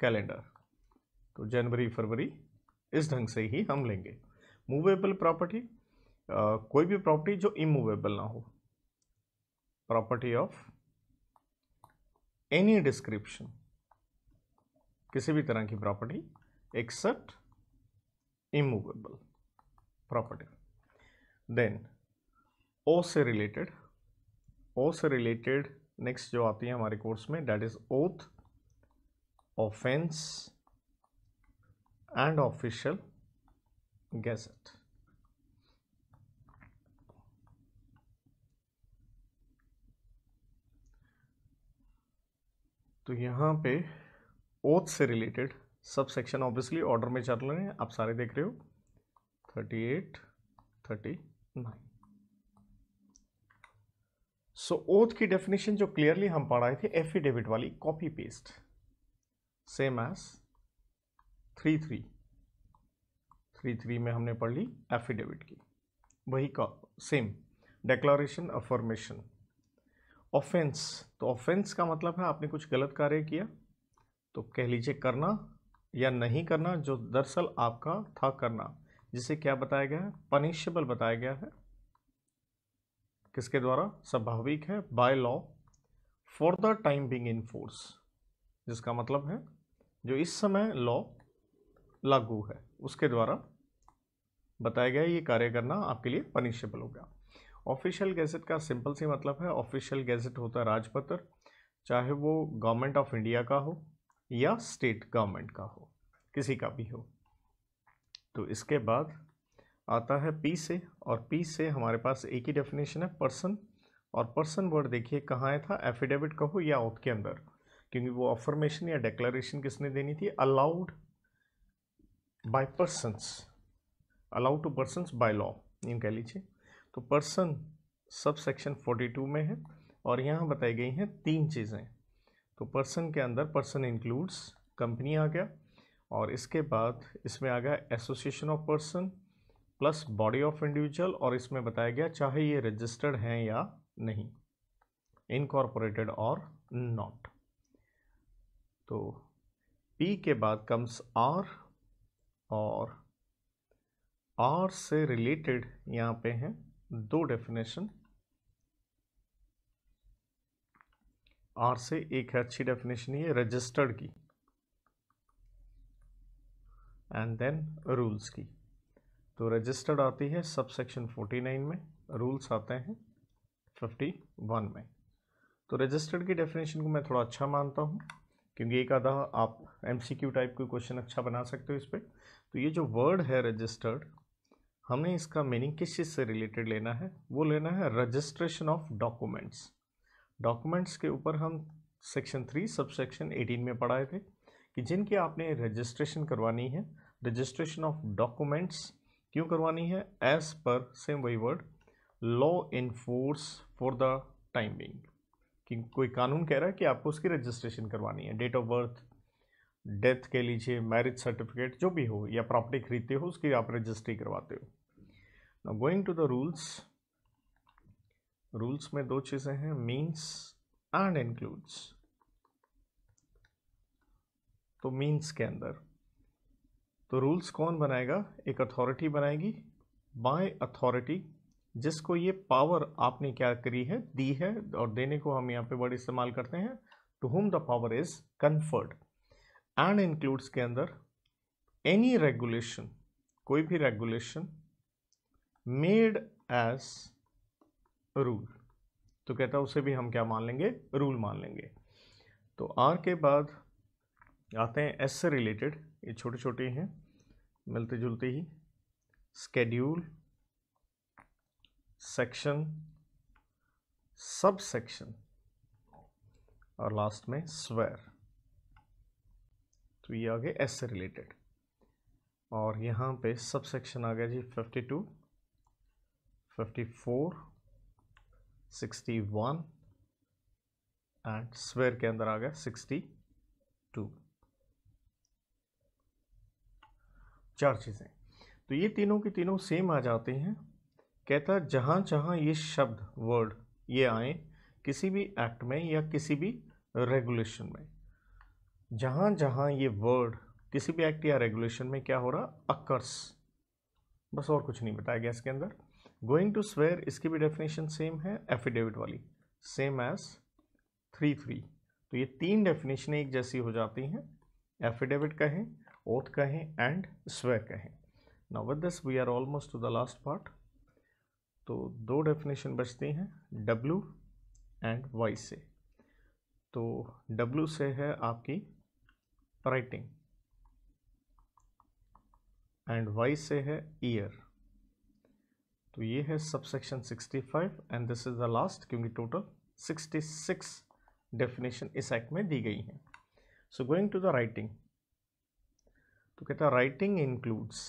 कैलेंडर तो जनवरी फरवरी इस ढंग से ही हम लेंगे मूवेबल प्रॉपर्टी कोई भी प्रॉपर्टी जो इमूवेबल ना हो प्रॉपर्टी ऑफ एनी डिस्क्रिप्शन किसी भी तरह की property except immovable property then O से रिलेटेड ओ से रिलेटेड नेक्स्ट जो आती है हमारे कोर्स में that is oath offense and official gazette. तो यहाँ पे ओथ से related sub section obviously order में चल रहे हैं आप सारे देख रहे हो thirty eight thirty nine so oath की डेफिनेशन जो क्लियरली हम पढ़ रहे थे एफिडेविट वाली copy paste same S three three three three में हमने पढ़ ली एफिडेविट की वही का सेम डेक्लोरेशन अफॉर्मेशन ऑफेंस तो ऑफेंस का मतलब है आपने कुछ गलत कार्य किया तो कह लीजिए करना या नहीं करना जो दरअसल आपका था करना जिसे क्या बताया गया है पनिशेबल बताया गया है किसके द्वारा स्वाभाविक है by law for the time being in force जिसका मतलब है जो इस समय लॉ लागू है उसके द्वारा बताया गया ये कार्य करना आपके लिए पनिशेबल हो गया ऑफिशियल गैजेट का सिंपल सी मतलब है ऑफिशियल गैजेट होता है राजपत्र चाहे वो गवर्नमेंट ऑफ इंडिया का हो या स्टेट गवर्नमेंट का हो किसी का भी हो तो इसके बाद आता है पी से और पी से हमारे पास एक ही डेफिनेशन है पर्सन और पर्सन वर्ड देखिए कहाँ आया था एफिडेविट कहो या ऑथ के अंदर क्योंकि वो अफर्मेशन या डेक्लरेशन किसने देनी थी allowed by persons allowed to persons by law in कह लीजिए तो पर्सन सब सेक्शन 42 में है और यहाँ बताई गई हैं तीन चीज़ें तो पर्सन के अंदर पर्सन इंक्लूड्स कंपनी आ गया और इसके बाद इसमें आ गया association of person plus body of individual और इसमें बताया गया चाहे ये रजिस्टर्ड हैं या नहीं इनकॉर्पोरेटेड और नॉट तो पी के बाद कम्स आर और आर से रिलेटेड यहाँ पे हैं दो डेफिनेशन आर से एक है अच्छी डेफिनेशन ये रजिस्टर्ड की एंड देन रूल्स की तो रजिस्टर्ड आती है सब सेक्शन फोर्टी नाइन में रूल्स आते हैं फिफ्टी वन में तो रजिस्टर्ड की डेफिनेशन को मैं थोड़ा अच्छा मानता हूँ क्योंकि एक आधा आप क्यू टाइप कोई क्वेश्चन अच्छा बना सकते हो इस पर तो ये जो वर्ड है रजिस्टर्ड हमें इसका मीनिंग किस चीज़ से रिलेटेड लेना है वो लेना है रजिस्ट्रेशन ऑफ डॉक्यूमेंट्स डॉक्यूमेंट्स के ऊपर हम section three sub section eighteen में पढ़ाए थे कि जिनकी आपने रजिस्ट्रेशन करवानी है रजिस्ट्रेशन ऑफ डॉक्यूमेंट्स क्यों करवानी है एज पर सेम वही word law in force for the time being कि कोई कानून कह रहा है कि आपको उसकी रजिस्ट्रेशन करवानी है डेट ऑफ बर्थ डेथ के लीजिए मैरिज सर्टिफिकेट जो भी हो या प्रॉपर्टी खरीदते हो उसकी आप रजिस्ट्री करवाते हो now going to the rules rules में दो चीज़ें हैं मीन्स एंड इंक्लूड्स तो मीन्स के अंदर तो रूल्स कौन बनाएगा एक अथॉरिटी बनाएगी बाय अथॉरिटी जिसको ये पावर आपने क्या करी है दी है और देने को हम यहाँ पे वर्ड इस्तेमाल करते हैं to whom the power is conferred and includes के अंदर एनी रेगुलेशन कोई भी रेगुलेशन मेड एज रूल तो कहता है उसे भी हम क्या मान लेंगे रूल मान लेंगे तो आर के बाद आते हैं एस से रिलेटेड ये छोटे छोटे हैं मिलते जुलते ही स्केड्यूल सेक्शन सब सेक्शन और लास्ट में स्वेर तो ये आ गया एस से रिलेटेड और यहाँ पे सब सेक्शन आ गया जी fifty two fifty four sixty one and swear के अंदर आ गया सिक्सटी टू चार चीज़ें तो ये तीनों की तीनों सेम आ जाते हैं कहता जहाँ जहाँ ये शब्द वर्ड ये आए किसी भी एक्ट में या किसी भी रेगुलेशन में जहाँ जहाँ ये वर्ड किसी भी एक्ट या रेगुलेशन में क्या हो रहा अकर्स बस और कुछ नहीं बताया गया इसके अंदर गोइंग टू स्वेयर इसकी भी डेफिनेशन सेम है एफिडेविट वाली सेम एज थ्री थ्री तो ये तीन डेफिनेशन एक जैसी हो जाती हैं एफिडेविट कहें ओथ कहें एंड स्वेयर कहें now with this we are almost to the last part तो दो डेफिनेशन बचती हैं W एंड वाई से तो W से है आपकी राइटिंग एंड वाई से है ईयर तो ये है subsection 65 and this is the last क्योंकि टोटल 66 डेफिनेशन इस एक्ट में दी गई हैं so going to the writing तो कहता राइटिंग इंक्लूड्स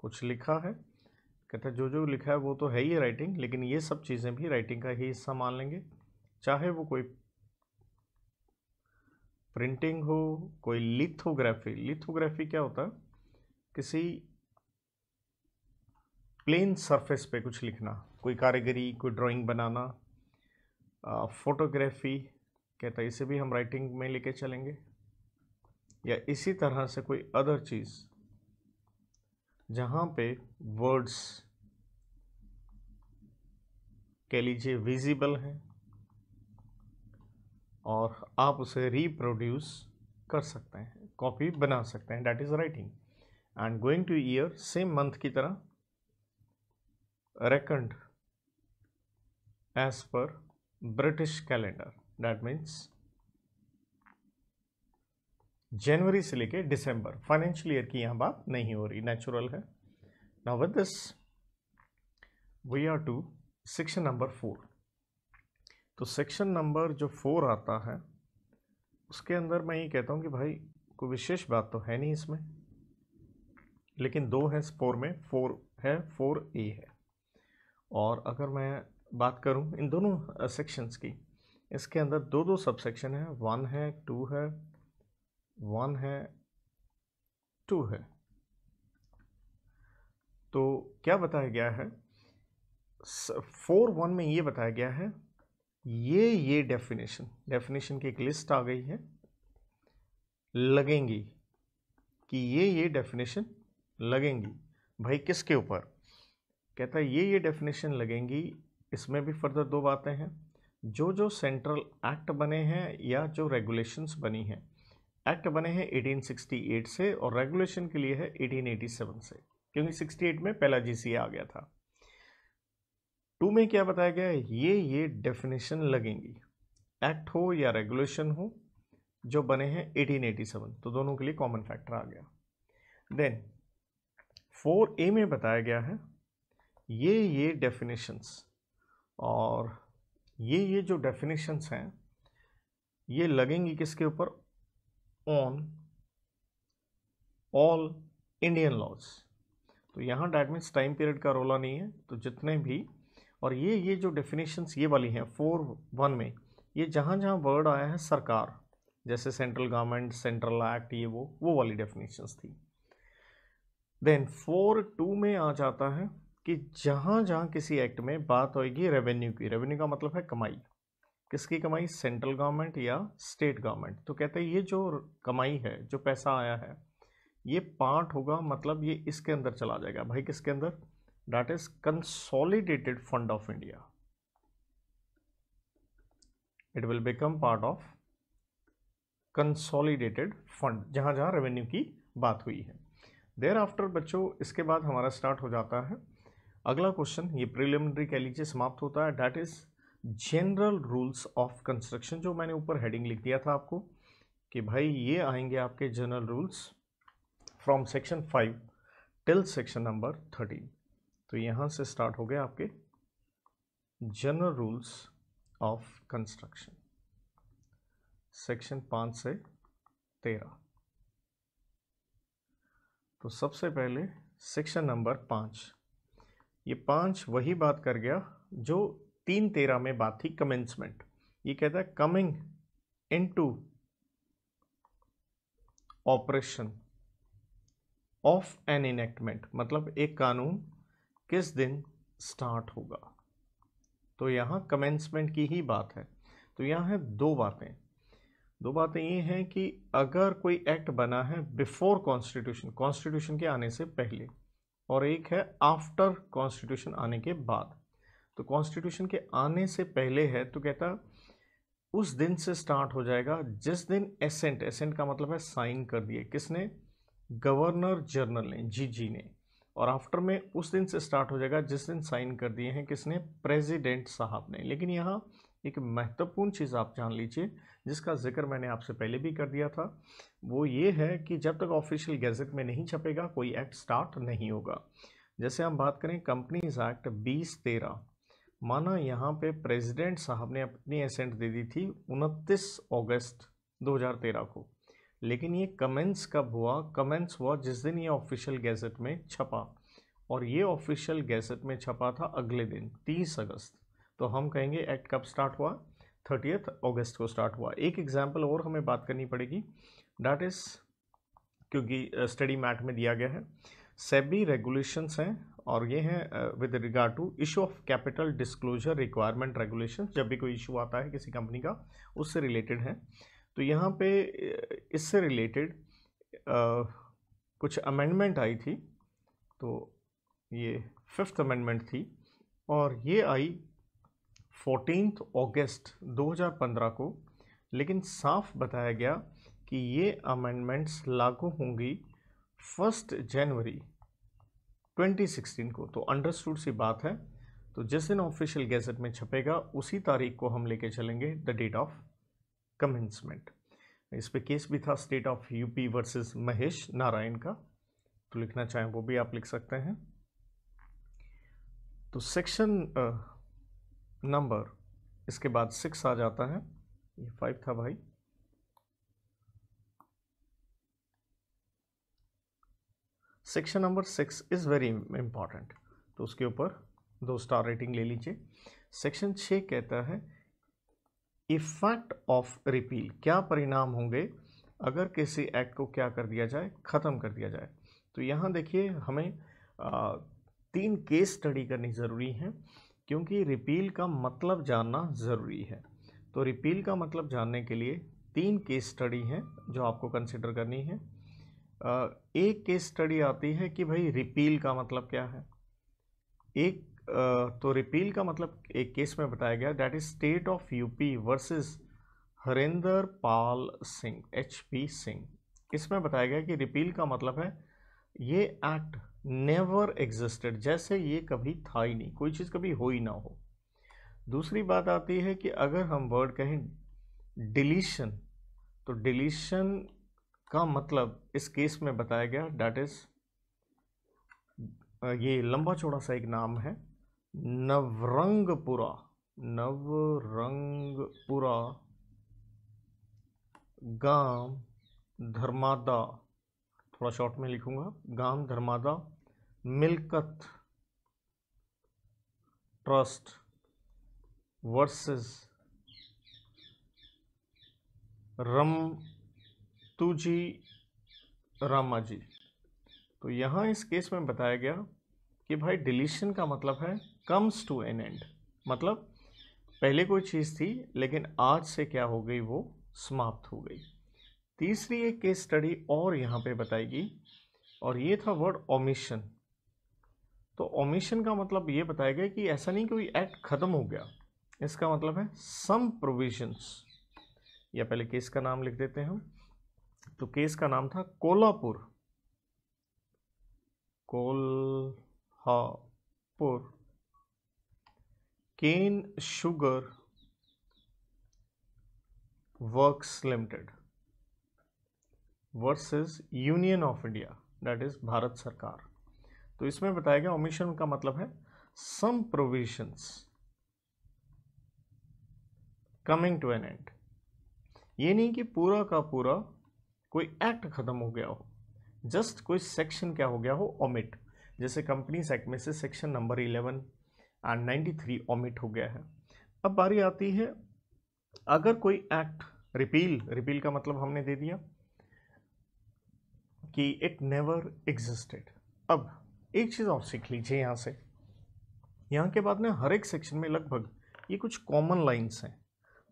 कुछ लिखा है कहते हैं जो जो लिखा है वो तो है ही राइटिंग लेकिन ये सब चीज़ें भी राइटिंग का ही हिस्सा मान लेंगे चाहे वो कोई प्रिंटिंग हो कोई लिथोग्राफी लिथोग्राफी क्या होता है किसी प्लेन सरफेस पे कुछ लिखना कोई कारीगरी कोई ड्राइंग बनाना फोटोग्राफी कहता है इसे भी हम राइटिंग में लेके चलेंगे या इसी तरह से कोई अदर चीज़ जहाँ पे वर्ड्स कह लीजिए विजिबल है और आप उसे रिप्रोड्यूस कर सकते हैं कॉपी बना सकते हैं that is writing and going to year same month की तरह reckoned as per British calendar that means जनवरी से लेके दिसंबर फाइनेंशियल ईयर की यहां बात नहीं हो रही नेचुरल है now with this we are to section number four तो सेक्शन नंबर जो फोर आता है उसके अंदर मैं ये कहता हूँ कि भाई कोई विशेष बात तो है नहीं इसमें लेकिन दो है फोर में फोर है फोर ए है और अगर मैं बात करूं इन दोनों सेक्शंस की इसके अंदर दो दो सब सेक्शन है वन है टू है वन है टू है तो क्या बताया गया है फोर वन में ये बताया गया है ये ये डेफिनेशन डेफिनेशन की एक लिस्ट आ गई है लगेंगी कि ये ये डेफिनेशन लगेंगी भाई किसके ऊपर कहता है ये ये डेफिनेशन लगेंगी इसमें भी फर्दर दो बातें हैं जो जो सेंट्रल एक्ट बने हैं या जो रेगुलेशंस बनी हैं एक्ट बने हैं 1868 से और रेगुलेशन के लिए है 1887 से क्योंकि 68 में पहला जीसीए आ गया था टू में क्या बताया गया है ये ये डेफिनेशन लगेंगी एक्ट हो या रेगुलेशन हो जो बने हैं 1887 तो दोनों के लिए कॉमन फैक्टर आ गया देन फोर ए में बताया गया है ये ये डेफिनेशंस और ये ये जो डेफिनेशंस हैं ये लगेंगी किसके ऊपर ऑन ऑल इंडियन लॉज तो यहाँ डैट मीन्स टाइम पीरियड का रोला नहीं है तो जितने भी और ये ये जो डेफिनेशंस ये वाली हैं फोर वन में ये जहाँ जहाँ वर्ड आया है सरकार जैसे सेंट्रल गवर्नमेंट सेंट्रल एक्ट ये वो वो वाली डेफिनेशंस थी देन फोर टू में आ जाता है कि जहाँ जहाँ किसी एक्ट में बात होएगी रेवेन्यू की रेवेन्यू का मतलब है कमाई किसकी कमाई सेंट्रल गवर्नमेंट या स्टेट गवर्नमेंट तो कहते हैं ये जो कमाई है जो पैसा आया है ये पार्ट होगा मतलब ये इसके अंदर चला जाएगा भाई किसके अंदर that is consolidated fund of India. It will become part of consolidated fund जहाँ जहाँ रेवेन्यू की बात हुई है देर आफ्टर बच्चों इसके बाद हमारा स्टार्ट हो जाता है अगला क्वेश्चन ये प्रिलिमिनरी कह लीजिए समाप्त होता है that is general rules of construction जो मैंने ऊपर हेडिंग लिख दिया था आपको कि भाई ये आएंगे आपके general rules from section five till section number thirteen तो यहाँ से स्टार्ट हो गए आपके general rules of construction section पाँच से तेरह तो सबसे पहले सेक्शन नंबर पाँच ये पाँच वही बात कर गया जो तीन तेरह में बात थी कमेंसमेंट ये कहता है coming into operation of an enactment मतलब एक कानून किस दिन स्टार्ट होगा तो यहाँ कमेंसमेंट की ही बात है तो यहाँ है दो बातें दो बातें ये हैं कि अगर कोई एक्ट बना है बिफोर कॉन्स्टिट्यूशन कॉन्स्टिट्यूशन के आने से पहले और एक है आफ्टर कॉन्स्टिट्यूशन आने के बाद तो कॉन्स्टिट्यूशन के आने से पहले है तो कहता उस दिन से स्टार्ट हो जाएगा जिस दिन एसेंट एसेंट का मतलब है साइन कर दिए किसने गवर्नर जनरल ने जी जी ने और आफ्टर में उस दिन से स्टार्ट हो जाएगा जिस दिन साइन कर दिए हैं किसने प्रेसिडेंट साहब ने लेकिन यहाँ एक महत्वपूर्ण चीज़ आप जान लीजिए जिसका जिक्र मैंने आपसे पहले भी कर दिया था वो ये है कि जब तक ऑफिशियल गैजेट में नहीं छपेगा कोई एक्ट स्टार्ट नहीं होगा जैसे हम बात करें कंपनीज एक्ट बीस तेरह माना यहाँ पे प्रेसिडेंट साहब ने अपनी एसेंट दे दी थी उनतीस अगस्त 2013 को लेकिन ये कमेंट्स कब हुआ कमेंट्स हुआ जिस दिन ये ऑफिशियल गैजेट में छपा और ये ऑफिशियल गैजेट में छपा था अगले दिन तीस अगस्त तो हम कहेंगे एक्ट कब स्टार्ट हुआ थर्टियथ अगस्त को स्टार्ट हुआ एक एग्जाम्पल और हमें बात करनी पड़ेगी डैट इज़ क्योंकि स्टडी uh, मैट में दिया गया है सेबी रेगुलेशंस हैं और ये हैं with regard to issue of capital disclosure requirement regulation जब भी कोई इशू आता है किसी कंपनी का उससे रिलेटेड है तो यहाँ पे इससे रिलेटेड कुछ अमेंडमेंट आई थी तो ये फिफ्थ अमेंडमेंट थी और ये आई फोर्टीन अगस्त 2015 को लेकिन साफ बताया गया कि ये अमेंडमेंट्स लागू होंगी फर्स्ट जनवरी 2016 को तो अंडरस्टूड सी बात है तो जिस दिन ऑफिशियल गैजेट में छपेगा उसी तारीख को हम लेके चलेंगे द डेट ऑफ कमेंसमेंट इस पे केस भी था state of UP versus Mahesh Narayan का तो लिखना चाहें वो भी आप लिख सकते हैं तो सेक्शन नंबर इसके बाद सिक्स आ जाता है ये फाइव था भाई section number six is very important तो उसके ऊपर दो स्टार रेटिंग ले लीजिए सेक्शन छः कहता है इफ़ेक्ट ऑफ रिपील क्या परिणाम होंगे अगर किसी एक्ट को क्या कर दिया जाए ख़त्म कर दिया जाए तो यहाँ देखिए हमें आ, तीन केस स्टडी करनी ज़रूरी है क्योंकि रिपील का मतलब जानना ज़रूरी है तो रिपील का मतलब जानने के लिए तीन केस स्टडी हैं जो आपको कंसिडर करनी है एक केस स्टडी आती है कि भाई रिपील का मतलब क्या है एक तो रिपील का मतलब एक केस में बताया गया that is state of UP versus Harendra Pal Singh H P Singh इसमें बताया गया कि रिपील का मतलब है ये एक्ट नेवर एग्जिस्टेड जैसे ये कभी था ही नहीं कोई चीज़ कभी हो ही ना हो दूसरी बात आती है कि अगर हम वर्ड कहें डिलीशन तो डिलीशन का मतलब इस केस में बताया गया डैट इज़ ये लंबा चौड़ा सा एक नाम है नवरंगपुरा नवरंगपुरा गांव धर्मादा थोड़ा शॉर्ट में लिखूंगा गांव धर्मादा मिलकत ट्रस्ट वर्सेस रम तुझी रामाजी तो यहाँ इस केस में बताया गया कि भाई डिलीशन का मतलब है कम्स टू एन एंड मतलब पहले कोई चीज़ थी लेकिन आज से क्या हो गई वो समाप्त हो गई तीसरी एक केस स्टडी और यहाँ पे बताएगी और ये था वर्ड ओमिशन तो ओमिशन का मतलब ये बताएगा कि ऐसा नहीं कोई एक्ट ख़त्म हो गया इसका मतलब है सम प्रोविजंस या पहले केस का नाम लिख देते हैं हम तो केस का नाम था Kolhapur Kolhapur cane sugar works limited versus union of India that is Bharat सरकार तो इसमें बताया गया ओमिशन का मतलब है some provisions coming to an end ये नहीं कि पूरा का पूरा कोई एक्ट खत्म हो गया हो जस्ट कोई सेक्शन क्या हो गया हो ओमिट जैसे कंपनी एक्ट में से section number eleven and 93 omit हो गया है अब बारी आती है अगर कोई एक्ट रिपील रिपील का मतलब हमने दे दिया कि इट नेवर एग्जिस्टेड अब एक चीज़ आप सीख लीजिए यहां से यहां के बाद में हर एक सेक्शन में लगभग ये कुछ कॉमन लाइंस हैं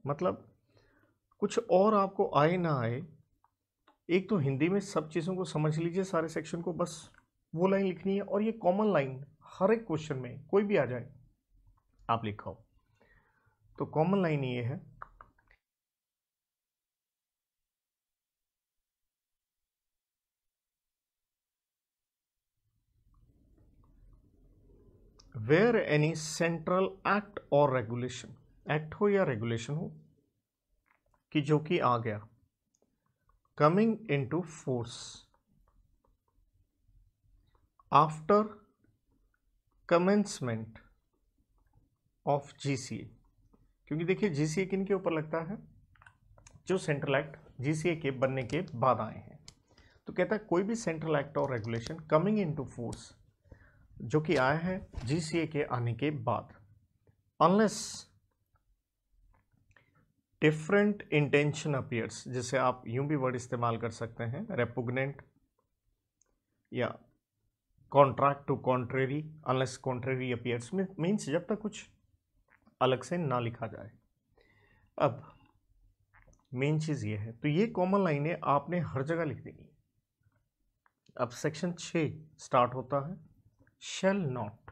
मतलब कुछ और आपको आए ना आए एक तो हिंदी में सब चीज़ों को समझ लीजिए सारे सेक्शन को बस वो लाइन लिखनी है और ये कॉमन लाइन हर एक क्वेश्चन में कोई भी आ जाए आप लिखाओ तो कॉमन लाइन ये है वेयर एनी सेंट्रल एक्ट और रेगुलेशन एक्ट हो या रेगुलेशन हो कि जो कि आ गया coming into force after commencement of GCA क्योंकि देखिए जीसीए किन के ऊपर लगता है जो सेंट्रल एक्ट जीसीए के बनने के बाद आए हैं तो कहता है कोई भी सेंट्रल एक्ट और रेगुलेशन कमिंग इनटू फोर्स जो कि आए हैं जीसीए के आने के बाद अनलेस डिफरेंट इंटेंशन अपियर्स जिसे आप यूं भी वर्ड इस्तेमाल कर सकते हैं रेपुगनेंट या contract to contrary unless contrary appears means जब तक कुछ अलग से ना लिखा जाए अब मेन चीज़ ये है तो ये कॉमन लाइनें आपने हर जगह लिख देनी अब सेक्शन छ स्टार्ट होता है shall not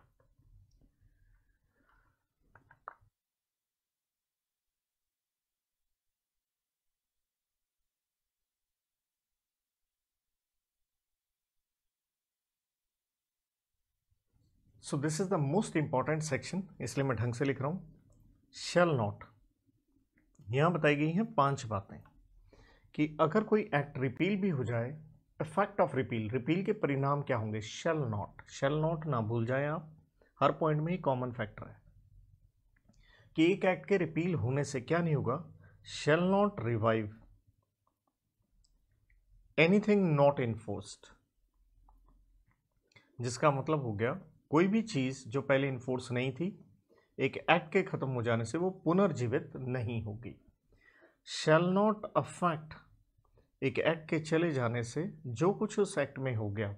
so this is the most important section इसलिए मैं ढंग से लिख रहा हूं शेल नॉट यहाँ बताई गई हैं पांच बातें कि अगर कोई एक्ट रिपील भी हो जाए इफेक्ट ऑफ रिपील रिपील के परिणाम क्या होंगे शेल नॉट शेल नॉट ना भूल जाए आप हर पॉइंट में ही कॉमन फैक्टर है कि एक एक्ट के रिपील होने से क्या नहीं होगा shall not revive anything not enforced जिसका मतलब हो गया कोई भी चीज़ जो पहले इन्फोर्स नहीं थी एक एक्ट के ख़त्म हो जाने से वो पुनर्जीवित नहीं होगी शेल नॉट अफेक्ट एक एक्ट के चले जाने से जो कुछ उस एक्ट में हो गया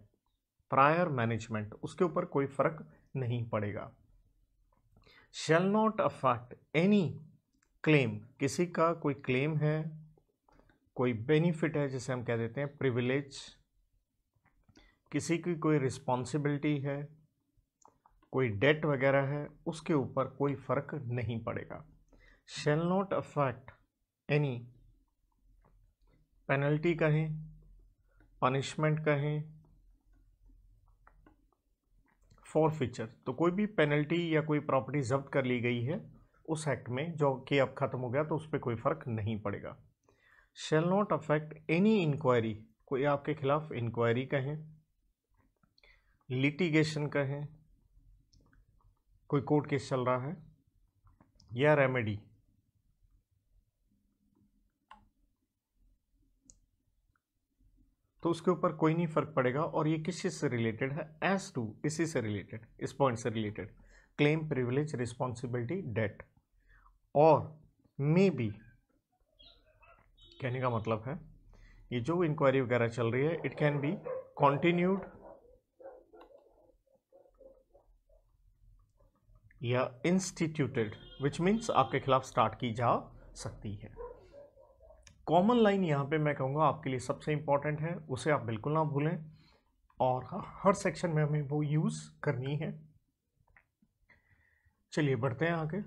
प्रायर मैनेजमेंट उसके ऊपर कोई फर्क नहीं पड़ेगा shall not affect any claim किसी का कोई क्लेम है कोई बेनिफिट है जिसे हम कह देते हैं प्रिविलेज किसी की कोई रिस्पॉन्सिबिलिटी है कोई डेट वगैरह है उसके ऊपर कोई फ़र्क नहीं पड़ेगा shall not affect any penalty कहें पनिशमेंट कहें फॉर फीचर तो कोई भी पेनल्टी या कोई प्रॉपर्टी जब्त कर ली गई है उस एक्ट में जो कि अब ख़त्म हो गया तो उस पर कोई फ़र्क नहीं पड़ेगा shall not affect any inquiry कोई आपके खिलाफ इंक्वायरी कहें लिटिगेशन कहें कोई कोर्ट केस चल रहा है या रेमेडी तो उसके ऊपर कोई नहीं फर्क पड़ेगा और ये किस चीज़ से रिलेटेड है एस टू इसी से रिलेटेड इस पॉइंट से related claim privilege responsibility that और मे बी कहने का मतलब है ये जो इंक्वायरी वगैरह चल रही है it can be continued or instituted which means आपके खिलाफ स्टार्ट की जा सकती है कॉमन लाइन यहाँ पे मैं कहूँगा आपके लिए सबसे इम्पॉर्टेंट है उसे आप बिल्कुल ना भूलें और हाँ, हर सेक्शन में हमें वो यूज़ करनी है चलिए बढ़ते हैं आगे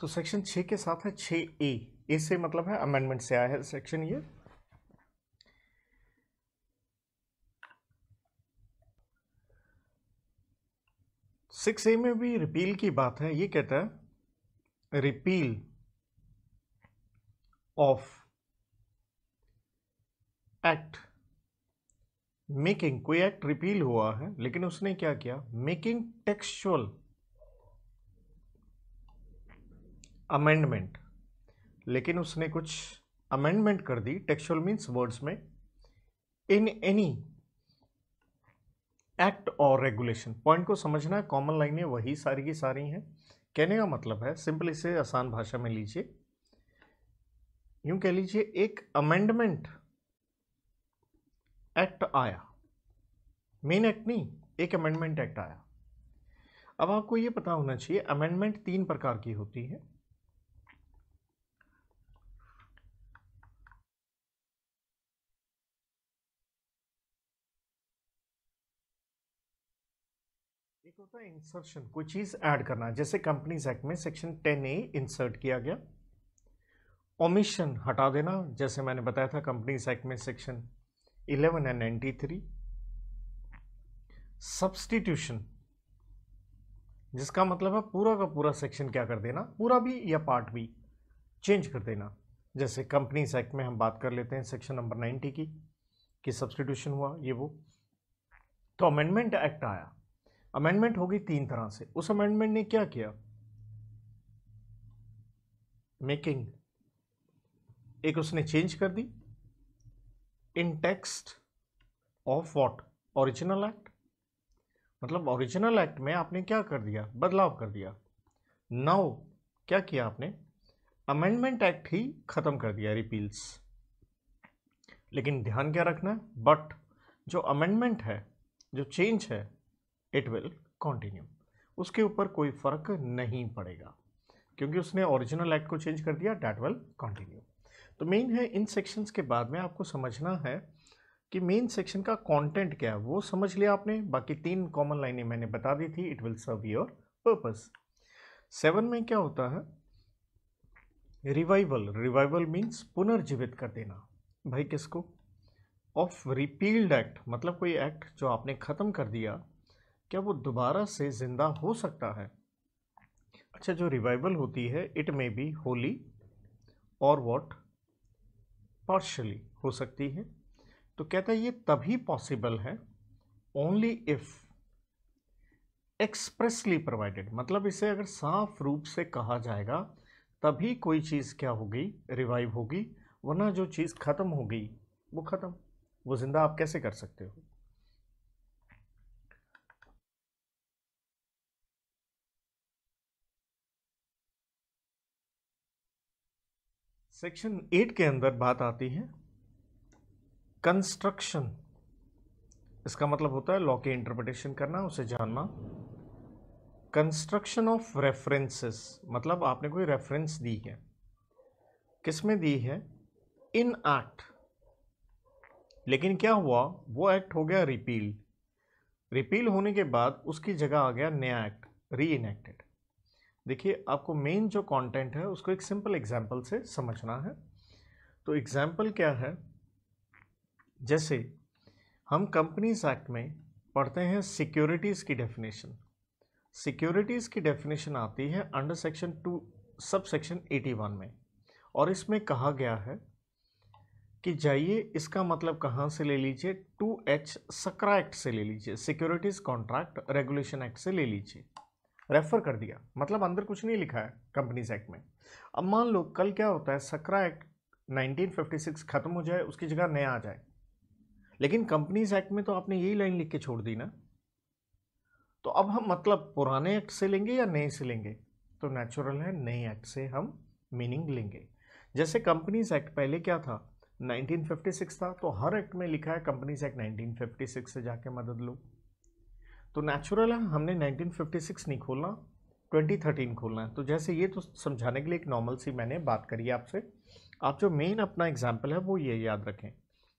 तो सेक्शन छः के साथ है छः ए ए से मतलब है अमेंडमेंट से आया है सेक्शन ये सिक्स ए में भी रिपील की बात है ये कहता है रिपील ऑफ एक्ट मेकिंग कोई एक्ट रिपील हुआ है लेकिन उसने क्या किया मेकिंग टेक्सुअल अमेंडमेंट लेकिन उसने कुछ अमेंडमेंट कर दी टेक्सुअल मीन्स वर्ड्स में इन एनी एक्ट और रेगुलेशन पॉइंट को समझना कॉमन लाइनें वही सारी की सारी हैं कहने का मतलब है सिंपल इसे आसान भाषा में लीजिए यूं कह लीजिए एक अमेंडमेंट एक्ट आया मेन एक्ट नहीं एक अमेंडमेंट एक्ट आया अब आपको ये पता होना चाहिए अमेंडमेंट तीन प्रकार की होती है दूसरा इंसर्शन कोई चीज़ ऐड करना जैसे कंपनीज एक्ट में सेक्शन टेन ए इंसर्ट किया गया ओमिशन हटा देना जैसे मैंने बताया था कंपनीज एक्ट में section eleven and ninety three substitution जिसका मतलब है पूरा का पूरा सेक्शन क्या कर देना पूरा भी या पार्ट भी चेंज कर देना जैसे कंपनीज एक्ट में हम बात कर लेते हैं सेक्शन नंबर नाइन्टी की कि सब्सटीट्यूशन हुआ ये वो तो अमेंडमेंट एक्ट आया अमेंडमेंट होगी तीन तरह से उस अमेंडमेंट ने क्या किया मेकिंग एक उसने चेंज कर दी in text of what original act मतलब ओरिजिनल एक्ट में आपने क्या कर दिया बदलाव कर दिया नाउ क्या किया आपने अमेंडमेंट एक्ट ही खत्म कर दिया रिपील्स लेकिन ध्यान क्या रखना है बट जो अमेंडमेंट है जो चेंज है इट विल कॉन्टिन्यू उसके ऊपर कोई फ़र्क नहीं पड़ेगा क्योंकि उसने ओरिजिनल एक्ट को चेंज कर दिया डैट विल कॉन्टिन्यू तो मेन है इन सेक्शंस के बाद में आपको समझना है कि मेन सेक्शन का कंटेंट क्या है वो समझ लिया आपने बाकी तीन कॉमन लाइनें मैंने बता दी थी it will serve your purpose seven में क्या होता है रिवाइवल रिवाइवल मीन्स पुनर्जीवित कर देना भाई किसको ऑफ रिपील्ड एक्ट मतलब कोई एक्ट जो आपने ख़त्म कर दिया क्या वो दोबारा से ज़िंदा हो सकता है अच्छा जो रिवाइवल होती है इट मे बी होली और वॉट पार्शली हो सकती है तो कहता है ये तभी पॉसिबल है ओनली इफ़ एक्सप्रेसली प्रोवाइडेड मतलब इसे अगर साफ रूप से कहा जाएगा तभी कोई चीज़ क्या होगी रिवाइव होगी वरना जो चीज़ ख़त्म होगी वो ख़त्म वो ज़िंदा आप कैसे कर सकते हो सेक्शन एट के अंदर बात आती है कंस्ट्रक्शन इसका मतलब होता है लॉ के इंटरप्रिटेशन करना उसे जानना कंस्ट्रक्शन ऑफ रेफरेंसेस मतलब आपने कोई रेफरेंस दी है किसमें दी है इन एक्ट लेकिन क्या हुआ वो एक्ट हो गया रिपील रिपील होने के बाद उसकी जगह आ गया नया एक्ट री इनएक्टेड देखिए आपको मेन जो कंटेंट है उसको एक सिंपल एग्जांपल से समझना है तो एग्जांपल क्या है जैसे हम कंपनीज एक्ट में पढ़ते हैं सिक्योरिटीज़ की डेफिनेशन सिक्योरिटीज़ की डेफिनेशन आती है under section two sub section eighty one में और इसमें कहा गया है कि जाइए इसका मतलब कहाँ से ले लीजिए टू एच सक्रा एक्ट से ले लीजिए सिक्योरिटीज़ कॉन्ट्रैक्ट रेगुलेशन एक्ट से ले लीजिए रेफ़र कर दिया मतलब अंदर कुछ नहीं लिखा है कंपनीज एक्ट में अब मान लो कल क्या होता है सकरा एक्ट 1956 ख़त्म हो जाए उसकी जगह नया आ जाए लेकिन कंपनीज एक्ट में तो आपने यही लाइन लिख के छोड़ दी ना तो अब हम मतलब पुराने एक्ट से लेंगे या नए से लेंगे तो नेचुरल है नए एक्ट से हम मीनिंग लेंगे जैसे कंपनीज एक्ट पहले क्या था 1956 था तो हर एक्ट में लिखा है कंपनीज एक्ट 1956 से जाके मदद लो तो नेचुरल है हमने 1956 नहीं खोलना 2013 खोलना है तो जैसे ये तो समझाने के लिए एक नॉर्मल सी मैंने बात करी है आपसे आप जो मेन अपना एग्जाम्पल है वो ये याद रखें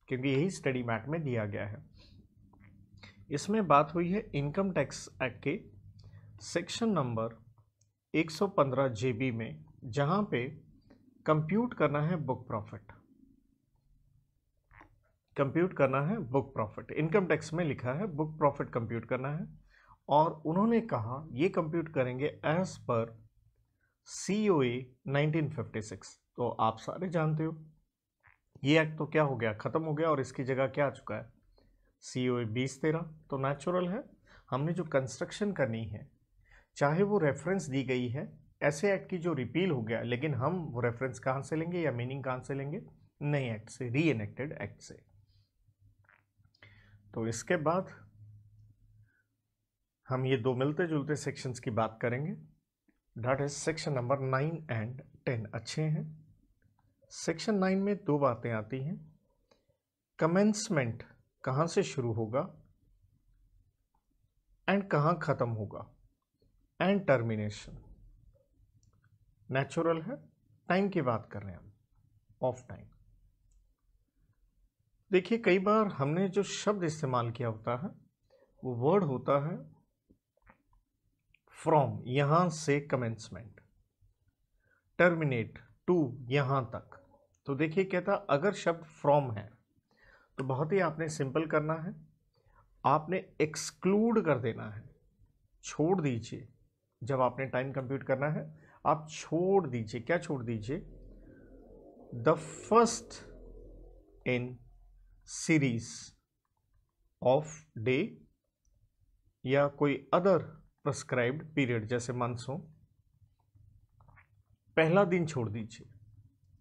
क्योंकि यही स्टडी मैट में दिया गया है इसमें बात हुई है इनकम टैक्स एक्ट के सेक्शन नंबर 115 जेबी में जहाँ पे कंप्यूट करना है बुक प्रॉफिट कंप्यूट करना है बुक प्रॉफिट इनकम टैक्स में लिखा है बुक प्रॉफिट कंप्यूट करना है और उन्होंने कहा ये कंप्यूट करेंगे एज पर सी ओ ए तो आप सारे जानते हो ये एक्ट तो क्या हो गया ख़त्म हो गया और इसकी जगह क्या आ चुका है सी ओ ए बीस तेरह तो नेचुरल है हमने जो कंस्ट्रक्शन करनी है चाहे वो रेफरेंस दी गई है ऐसे एक्ट की जो रिपील हो गया लेकिन हम वो रेफरेंस कहाँ से लेंगे या मीनिंग कहाँ से लेंगे नए एक्ट से री एक्ट से तो इसके बाद हम ये दो मिलते जुलते सेक्शंस की बात करेंगे that is section number nine and ten अच्छे हैं सेक्शन नाइन में दो बातें आती हैं कमेंसमेंट कहाँ से शुरू होगा एंड कहाँ ख़त्म होगा एंड टर्मिनेशन नेचुरल है टाइम की बात कर रहे हैं हम ऑफ टाइम देखिए कई बार हमने जो शब्द इस्तेमाल किया होता है वो वर्ड होता है फ्रॉम यहां से कमेंसमेंट टर्मिनेट टू यहां तक तो देखिए कहता अगर शब्द फ्रॉम है तो बहुत ही आपने सिंपल करना है आपने एक्सक्लूड कर देना है छोड़ दीजिए जब आपने टाइम कंप्यूट करना है आप छोड़ दीजिए क्या छोड़ दीजिए the first in series of day या कोई अदर प्रस्क्राइब्ड पीरियड जैसे हो पहला दिन छोड़ दीजिए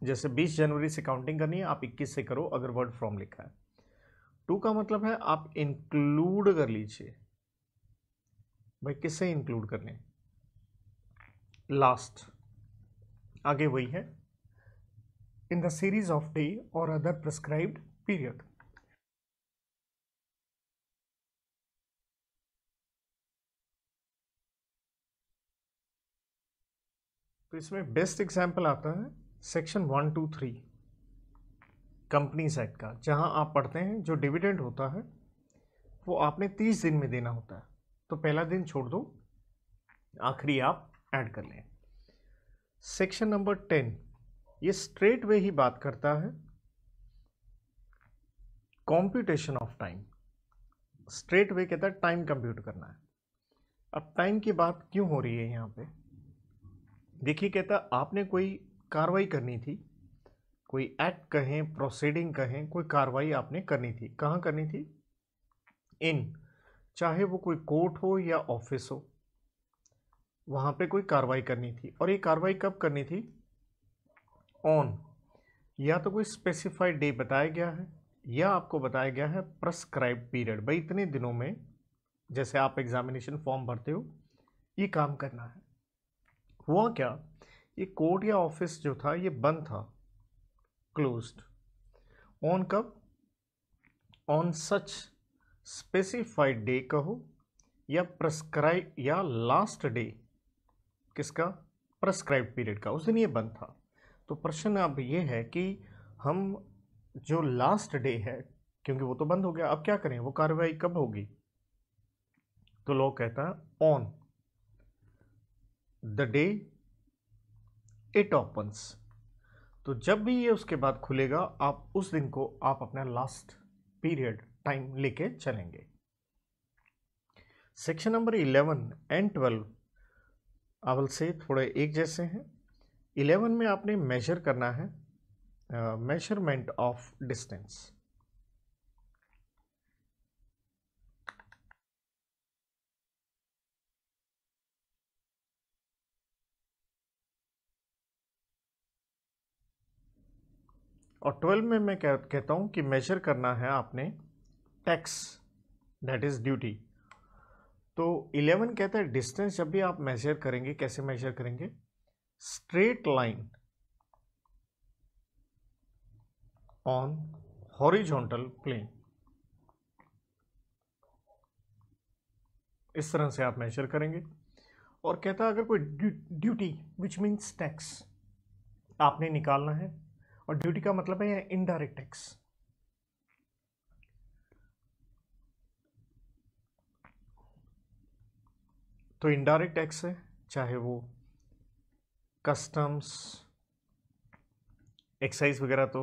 जैसे 20 जनवरी से काउंटिंग करनी है आप 21 से करो अगर वर्ड फ्रॉम लिखा है टू का मतलब है आप इंक्लूड कर लीजिए भाई किससे इंक्लूड करने लास्ट आगे वही है in the series of day और अदर प्रिस्क्राइब्ड पीरियड तो इसमें बेस्ट एग्जाम्पल आता है section one two three companies act का जहां आप पढ़ते हैं जो डिविडेंड होता है वो आपने तीस दिन में देना होता है तो पहला दिन छोड़ दो आखिरी आप ऐड कर लें सेक्शन नंबर टेन ये स्ट्रेट वे ही बात करता है computation of time straight way कहता है टाइम कंप्यूट करना है अब टाइम की बात क्यों हो रही है यहाँ पे देखिए कहता आपने कोई कार्रवाई करनी थी कोई एक्ट कहें प्रोसीडिंग कहें कोई कार्रवाई आपने करनी थी कहाँ करनी थी इन चाहे वो कोई कोर्ट हो या ऑफिस हो वहाँ पे कोई कार्रवाई करनी थी और ये कार्रवाई कब करनी थी ऑन या तो कोई स्पेसिफाइड डे बताया गया है या आपको बताया गया है प्रस्क्राइब पीरियड भाई इतने दिनों में जैसे आप एग्जामिनेशन फॉर्म भरते हो ये काम करना है हुआ क्या ये कोर्ट या ऑफिस जो था ये बंद था क्लोज ऑन कब ऑन सच स्पेसिफाइड डे कहो या प्रस्क्राइब या लास्ट डे किसका प्रस्क्राइब पीरियड का उस दिन ये बंद था तो प्रश्न अब ये है कि हम जो लास्ट डे है क्योंकि वो तो बंद हो गया अब क्या करें वो कार्रवाई कब होगी तो लॉ कहता है on the day it opens तो जब भी ये उसके बाद खुलेगा आप उस दिन को आप अपना लास्ट पीरियड टाइम लेके चलेंगे section number eleven and twelve अवल से थोड़े एक जैसे हैं इलेवन में आपने मेजर करना है मेजरमेंट ऑफ डिस्टेंस और ट्वेल्व में मैं कहता हूँ कि मेजर करना है आपने टैक्स दैट इज़ ड्यूटी तो इलेवन कहता है डिस्टेंस जब भी आप मेजर करेंगे कैसे मेजर करेंगे straight line on horizontal plane इस तरह से आप मेजर करेंगे और कहता है अगर कोई ड्यूटी विच मीन्स टैक्स आपने निकालना है और ड्यूटी का मतलब है इनडायरेक्ट टैक्स तो इनडायरेक्ट टैक्स है चाहे वो कस्टम्स एक्साइज वगैरह तो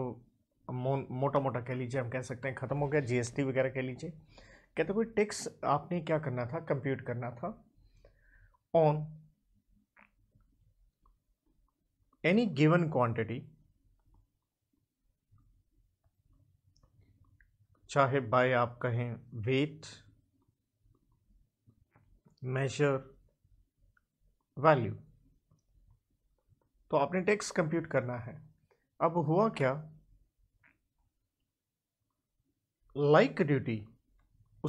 मो, मोटा मोटा कह लीजिए हम कह सकते हैं ख़त्म हो गया जीएसटी वगैरह कह लीजिए कहते कोई टैक्स आपने क्या करना था कंप्यूट करना था ऑन एनी गिवन क्वांटिटी चाहे बाय आप कहें वेट मेजर वैल्यू तो आपने टैक्स कंप्यूट करना है अब हुआ क्या लाइक like ड्यूटी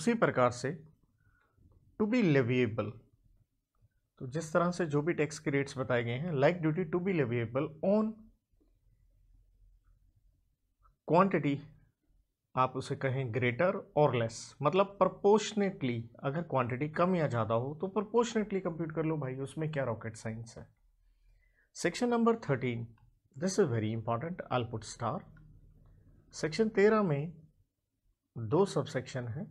उसी प्रकार से टू बी लेविएबल तो जिस तरह से जो भी टैक्स के रेट्स बताए गए हैं like duty to be leviable on quantity आप उसे कहें ग्रेटर और लेस मतलब प्रपोर्शनेटली अगर क्वांटिटी कम या ज़्यादा हो तो प्रपोर्शनेटली कंप्यूट कर लो भाई उसमें क्या रॉकेट साइंस है section number thirteen this is very important आलपुट स्टार सेक्शन तेरह में दो सबसेक्शन है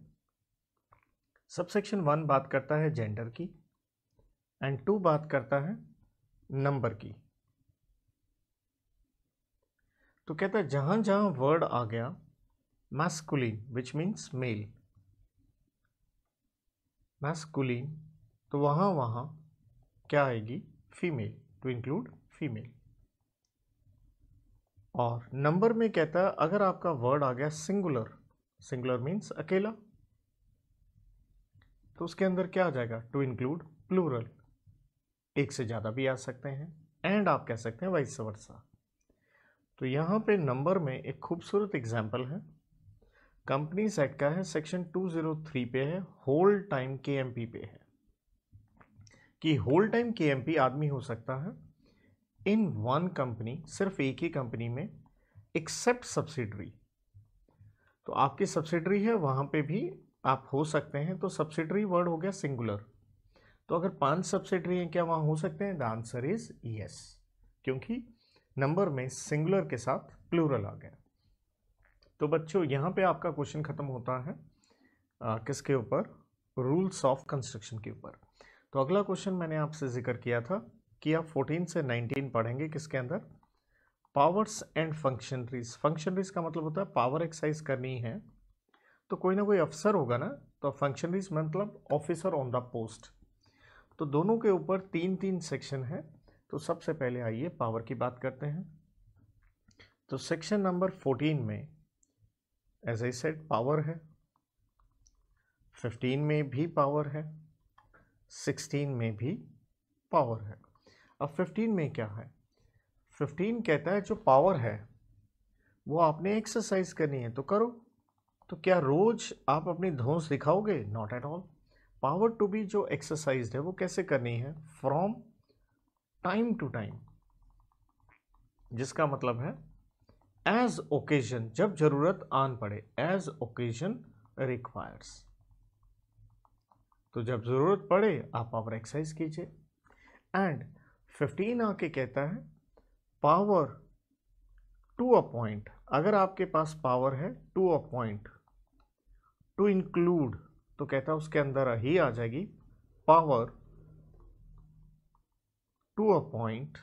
हैं वन बात करता है जेंडर की एंड टू बात करता है नंबर की तो कहता है जहां जहां वर्ड आ गया masculine which means male masculine तो वहाँ वहाँ क्या आएगी फीमेल टू इंक्लूड फीमेल और नंबर में कहता है अगर आपका वर्ड आ गया सिंगुलर सिंगुलर मीन्स अकेला तो उसके अंदर क्या आ जाएगा टू इंक्लूड प्लूरल एक से ज़्यादा भी आ सकते हैं एंड आप कह सकते हैं वाइस वर्सा तो यहां पे नंबर में एक खूबसूरत एग्जाम्पल है कंपनी सेट का है सेक्शन 203 पे है होल टाइम पी पे है कि होल टाइम पी आदमी हो सकता है इन वन कंपनी सिर्फ एक ही कंपनी में एक्सेप्ट सब्सिडरी तो आपकी सब्सिडरी है वहां पे भी आप हो सकते हैं तो सब्सिडरी वर्ड हो गया सिंगुलर तो अगर पांच सब्सिडरी हैं क्या वहां हो सकते हैं द आंसर इज यस क्योंकि नंबर में सिंगुलर के साथ प्लूरल आ गया तो बच्चों यहाँ पे आपका क्वेश्चन ख़त्म होता है आ, किसके ऊपर रूल्स ऑफ कंस्ट्रक्शन के ऊपर तो अगला क्वेश्चन मैंने आपसे जिक्र किया था कि आप 14 से 19 पढ़ेंगे किसके अंदर पावर्स एंड फंक्शनरीज फंक्शनरीज का मतलब होता है पावर एक्सरसाइज करनी है तो कोई ना कोई अफसर होगा ना तो फंक्शनरीज मतलब ऑफिसर ऑन द पोस्ट तो दोनों के ऊपर तीन तीन सेक्शन है तो सबसे पहले आइए पावर की बात करते हैं तो सेक्शन नंबर 14 में एज आई सेट पावर है फिफ्टीन में भी पावर है सिक्सटीन में भी पावर है अब फिफ्टीन में क्या है फिफ्टीन कहता है जो पावर है वो आपने एक्सरसाइज करनी है तो करो तो क्या रोज़ आप अपनी धोस दिखाओगे not at all power to be जो एक्सरसाइज है वो कैसे करनी है फ्रॉम टाइम टू टाइम जिसका मतलब है एज ओकेजन जब जरूरत आन पड़े एज ओकेजन रिक्वायर्स तो जब जरूरत पड़े आप पावर एक्सरसाइज कीजिए एंड फिफ्टीन आके कहता है पावर टू अ पॉइंट अगर आपके पास पावर है to a point to include तो कहता है उसके अंदर ही आ जाएगी power to a point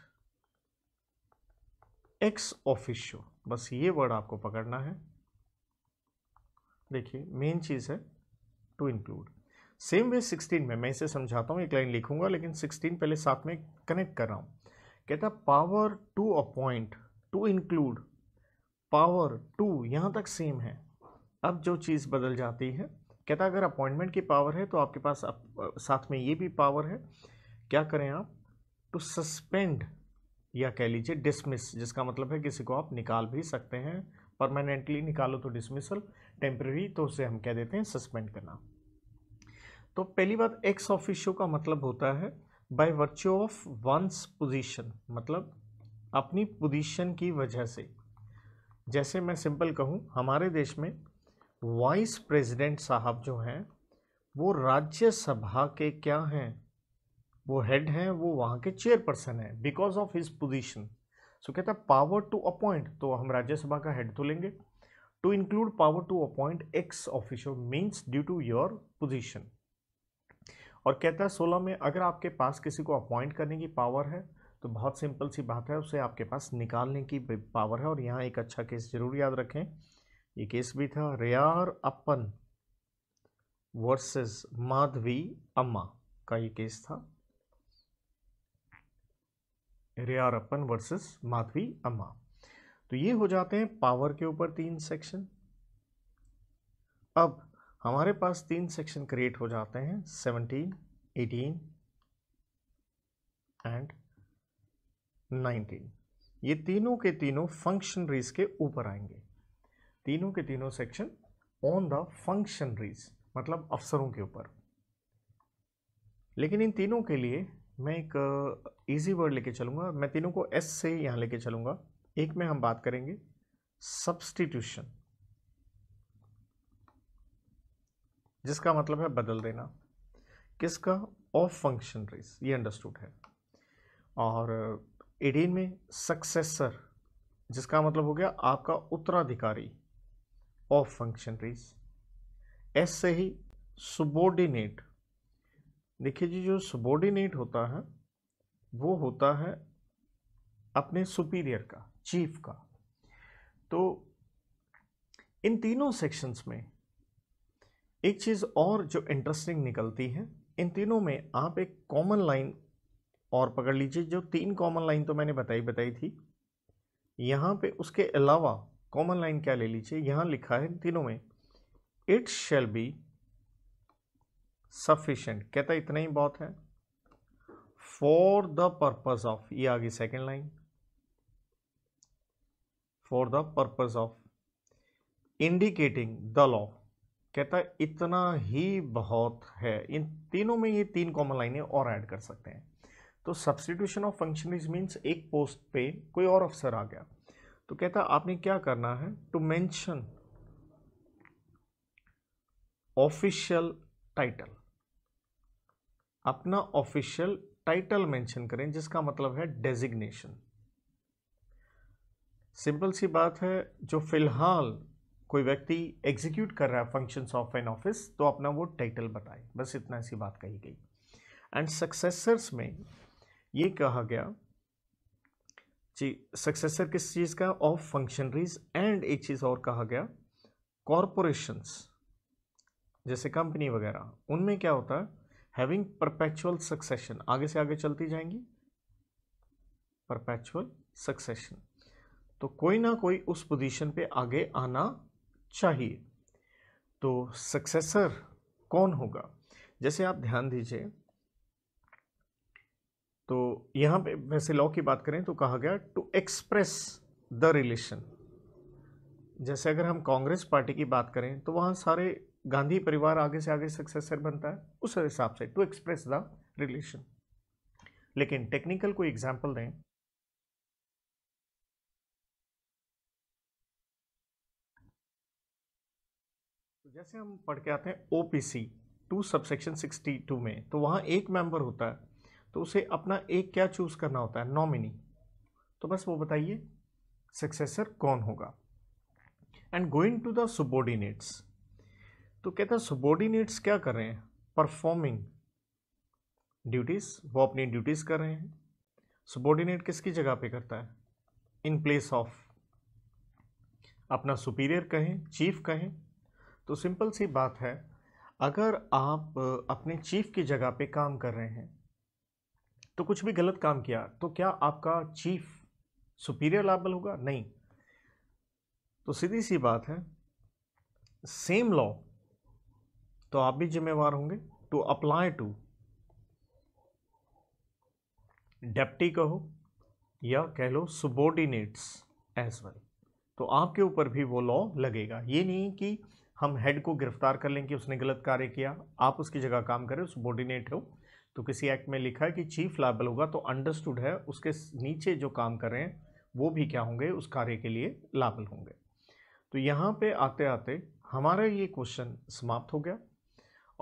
ex officio बस ये वर्ड आपको पकड़ना है देखिए मेन चीज़ है to include same way sixteen में मैं इसे समझाता हूँ एक लाइन लिखूंगा लेकिन सिक्सटीन पहले साथ में कनेक्ट कर रहा हूँ कहता power to appoint to include power to यहाँ तक सेम है अब जो चीज़ बदल जाती है कहता अगर अपॉइंटमेंट की पावर है तो आपके पास आप, साथ में ये भी पावर है क्या करें आप टू सस्पेंड या कह लीजिए डिसमिस जिसका मतलब है किसी को आप निकाल भी सकते हैं परमानेंटली निकालो तो डिसमिसल टेम्प्रेरी तो उसे हम कह देते हैं सस्पेंड करना तो पहली बात एक्स ऑफिशियो का मतलब होता है by virtue of once position मतलब अपनी पोजीशन की वजह से जैसे मैं सिंपल कहूँ हमारे देश में वाइस प्रेसिडेंट साहब जो हैं वो राज्यसभा के क्या हैं वो हेड हैं वो वहाँ के चेयरपर्सन हैं because of his position so कहता है पावर टू अपॉइंट तो हम राज्यसभा का हेड तो लेंगे to include power to appoint ex official means due to your position और कहता है सोलह में अगर आपके पास किसी को अपॉइंट करने की पावर है तो बहुत सिंपल सी बात है उसे आपके पास निकालने की पावर है और यहाँ एक अच्छा केस जरूर याद रखें ये केस भी था रेयर अपन वर्सेस माधवी अम्मा का ये केस था रेयारप्पन वर्सेस माधवी अम्मा तो ये हो जाते हैं पावर के ऊपर तीन सेक्शन अब हमारे पास तीन सेक्शन क्रिएट हो जाते हैं सेवनटीन एटीन एंड नाइनटीन ये तीनों के तीनों फंक्शनरीज के ऊपर आएंगे तीनों के तीनों सेक्शन ऑन द फंक्शनरीज मतलब अफसरों के ऊपर लेकिन इन तीनों के लिए मैं एक इजी वर्ड लेके चलूँगा मैं तीनों को एस से यहाँ लेके चलूँगा एक में हम बात करेंगे सब्सटीट्यूशन जिसका मतलब है बदल देना किसका ऑफ फंक्शनरीज ये अंडरस्टूड है और एडीन में सक्सेसर जिसका मतलब हो गया आपका उत्तराधिकारी ऑफ फंक्शनरीज एस से ही सुबोर्डिनेट देखिए जी जो सबॉर्डिनेट होता है वो होता है अपने सुपीरियर का चीफ का तो इन तीनों सेक्शंस में एक चीज़ और जो इंटरेस्टिंग निकलती है इन तीनों में आप एक कॉमन लाइन और पकड़ लीजिए जो तीन कॉमन लाइन तो मैंने बताई बताई थी यहाँ पे उसके अलावा कॉमन लाइन क्या ले लीजिए यहाँ लिखा है इन तीनों में इट्स शेल बी सफिशेंट कहता इतना ही बहुत है फॉर द पर्पज ऑफ ये आगे second line for the purpose of indicating the law कहता इतना ही बहुत है इन तीनों में ये तीन कॉमन लाइनें और ऐड कर सकते हैं तो सब्सटीट्यूशन ऑफ इज मीन्स एक पोस्ट पे कोई और अफसर आ गया तो कहता आपने क्या करना है टू मैंशन ऑफिशियल टाइटल अपना ऑफिशियल टाइटल मेंशन करें जिसका मतलब है डेजिग्नेशन सिंपल सी बात है जो फिलहाल कोई व्यक्ति एग्जीक्यूट कर रहा है फंक्शंस ऑफ एन ऑफिस तो अपना वो टाइटल बताए बस इतना सी बात कही गई एंड सक्सेसर्स में ये कहा गया जी सक्सेसर किस चीज़ का ऑफ फंक्शनरीज एंड एक चीज़ और कहा गया कॉरपोरेशंस जैसे कंपनी वगैरह उनमें क्या होता है हैविंग परपैचुअल सक्सेशन आगे से आगे चलती जाएंगी परपैचुअल सक्सेशन तो कोई ना कोई उस पोजीशन पे आगे आना चाहिए तो सक्सेसर कौन होगा जैसे आप ध्यान दीजिए तो यहां पे वैसे लॉ की बात करें तो कहा गया टू एक्सप्रेस द रिलेशन जैसे अगर हम कांग्रेस पार्टी की बात करें तो वहां सारे गांधी परिवार आगे से आगे सक्सेसर बनता है उस हिसाब से टू एक्सप्रेस द रिलेशन लेकिन टेक्निकल कोई एग्जाम्पल दें तो जैसे हम पढ़ के आते हैं O P C two subsection sixty two में तो वहाँ एक मेंबर होता है तो उसे अपना एक क्या चूज़ करना होता है नॉमिनी तो बस वो बताइए सक्सेसर कौन होगा and going to the subordinates तो कहते हैं सबॉर्डिनेट्स क्या कर रहे हैं परफॉर्मिंग ड्यूटीज़ वो अपनी ड्यूटीज़ कर रहे हैं सबॉर्डिनेट किसकी जगह पे करता है इन प्लेस ऑफ अपना सुपीरियर कहें चीफ कहें तो सिंपल सी बात है अगर आप अपने चीफ की जगह पे काम कर रहे हैं तो कुछ भी गलत काम किया तो क्या आपका चीफ सुपीरियर लाबल होगा नहीं तो सीधी सी बात है सेम लॉ तो आप भी जिम्मेवार होंगे टू अप्लाई टू डेप्टी कहो या कह लो सुबोर्डिनेट्स एज वेल तो आपके ऊपर भी वो लॉ लगेगा ये नहीं कि हम हेड को गिरफ्तार कर लें कि उसने गलत कार्य किया आप उसकी जगह काम करें सुबोर्डिनेट हो तो किसी एक्ट में लिखा है कि चीफ लाइबल होगा तो अंडरस्टूड है उसके नीचे जो काम कर रहे हैं वो भी क्या होंगे उस कार्य के लिए लाइबल होंगे तो यहाँ पे आते आते हमारा ये क्वेश्चन समाप्त हो गया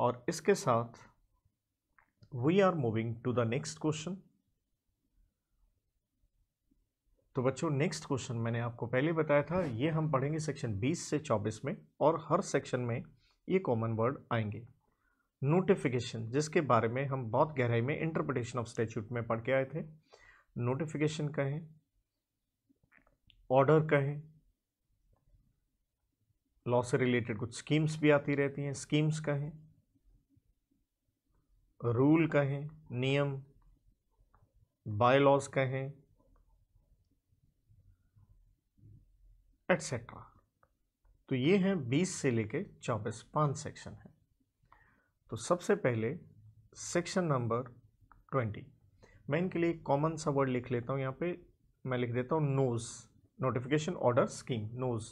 और इसके साथ we are moving to the next question तो बच्चों नेक्स्ट क्वेश्चन मैंने आपको पहले बताया था ये हम पढ़ेंगे सेक्शन 20 से 24 में और हर सेक्शन में ये कॉमन वर्ड आएंगे नोटिफिकेशन जिसके बारे में हम बहुत गहराई में इंटरप्रिटेशन ऑफ स्टेच्यूट में पढ़ के आए थे नोटिफिकेशन कहें ऑर्डर कहें लॉ से रिलेटेड कुछ स्कीम्स भी आती रहती हैं स्कीम्स कहें रूल कहें नियम बायलॉज कहें एटसेट्रा तो ये हैं 20 से लेके चौबीस पांच सेक्शन हैं तो सबसे पहले सेक्शन नंबर 20 मैं इनके लिए कॉमन सा वर्ड लिख लेता हूँ यहाँ पे मैं लिख देता हूँ नोज़ नोटिफिकेशन ऑर्डर स्कीम नोज़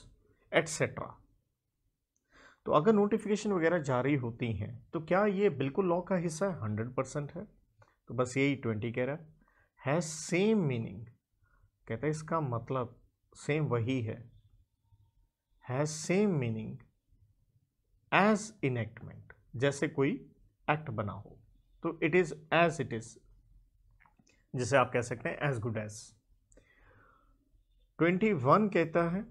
एटसेट्रा तो अगर नोटिफिकेशन वगैरह जारी होती हैं तो क्या ये बिल्कुल लॉ का हिस्सा है हंड्रेड परसेंट है तो बस यही ट्वेंटी कह रहा है सेम मीनिंग कहते हैं इसका मतलब सेम वही है has same meaning as enactment जैसे कोई एक्ट बना हो तो it is as it is जिसे आप कह सकते हैं as good as twenty one कहता है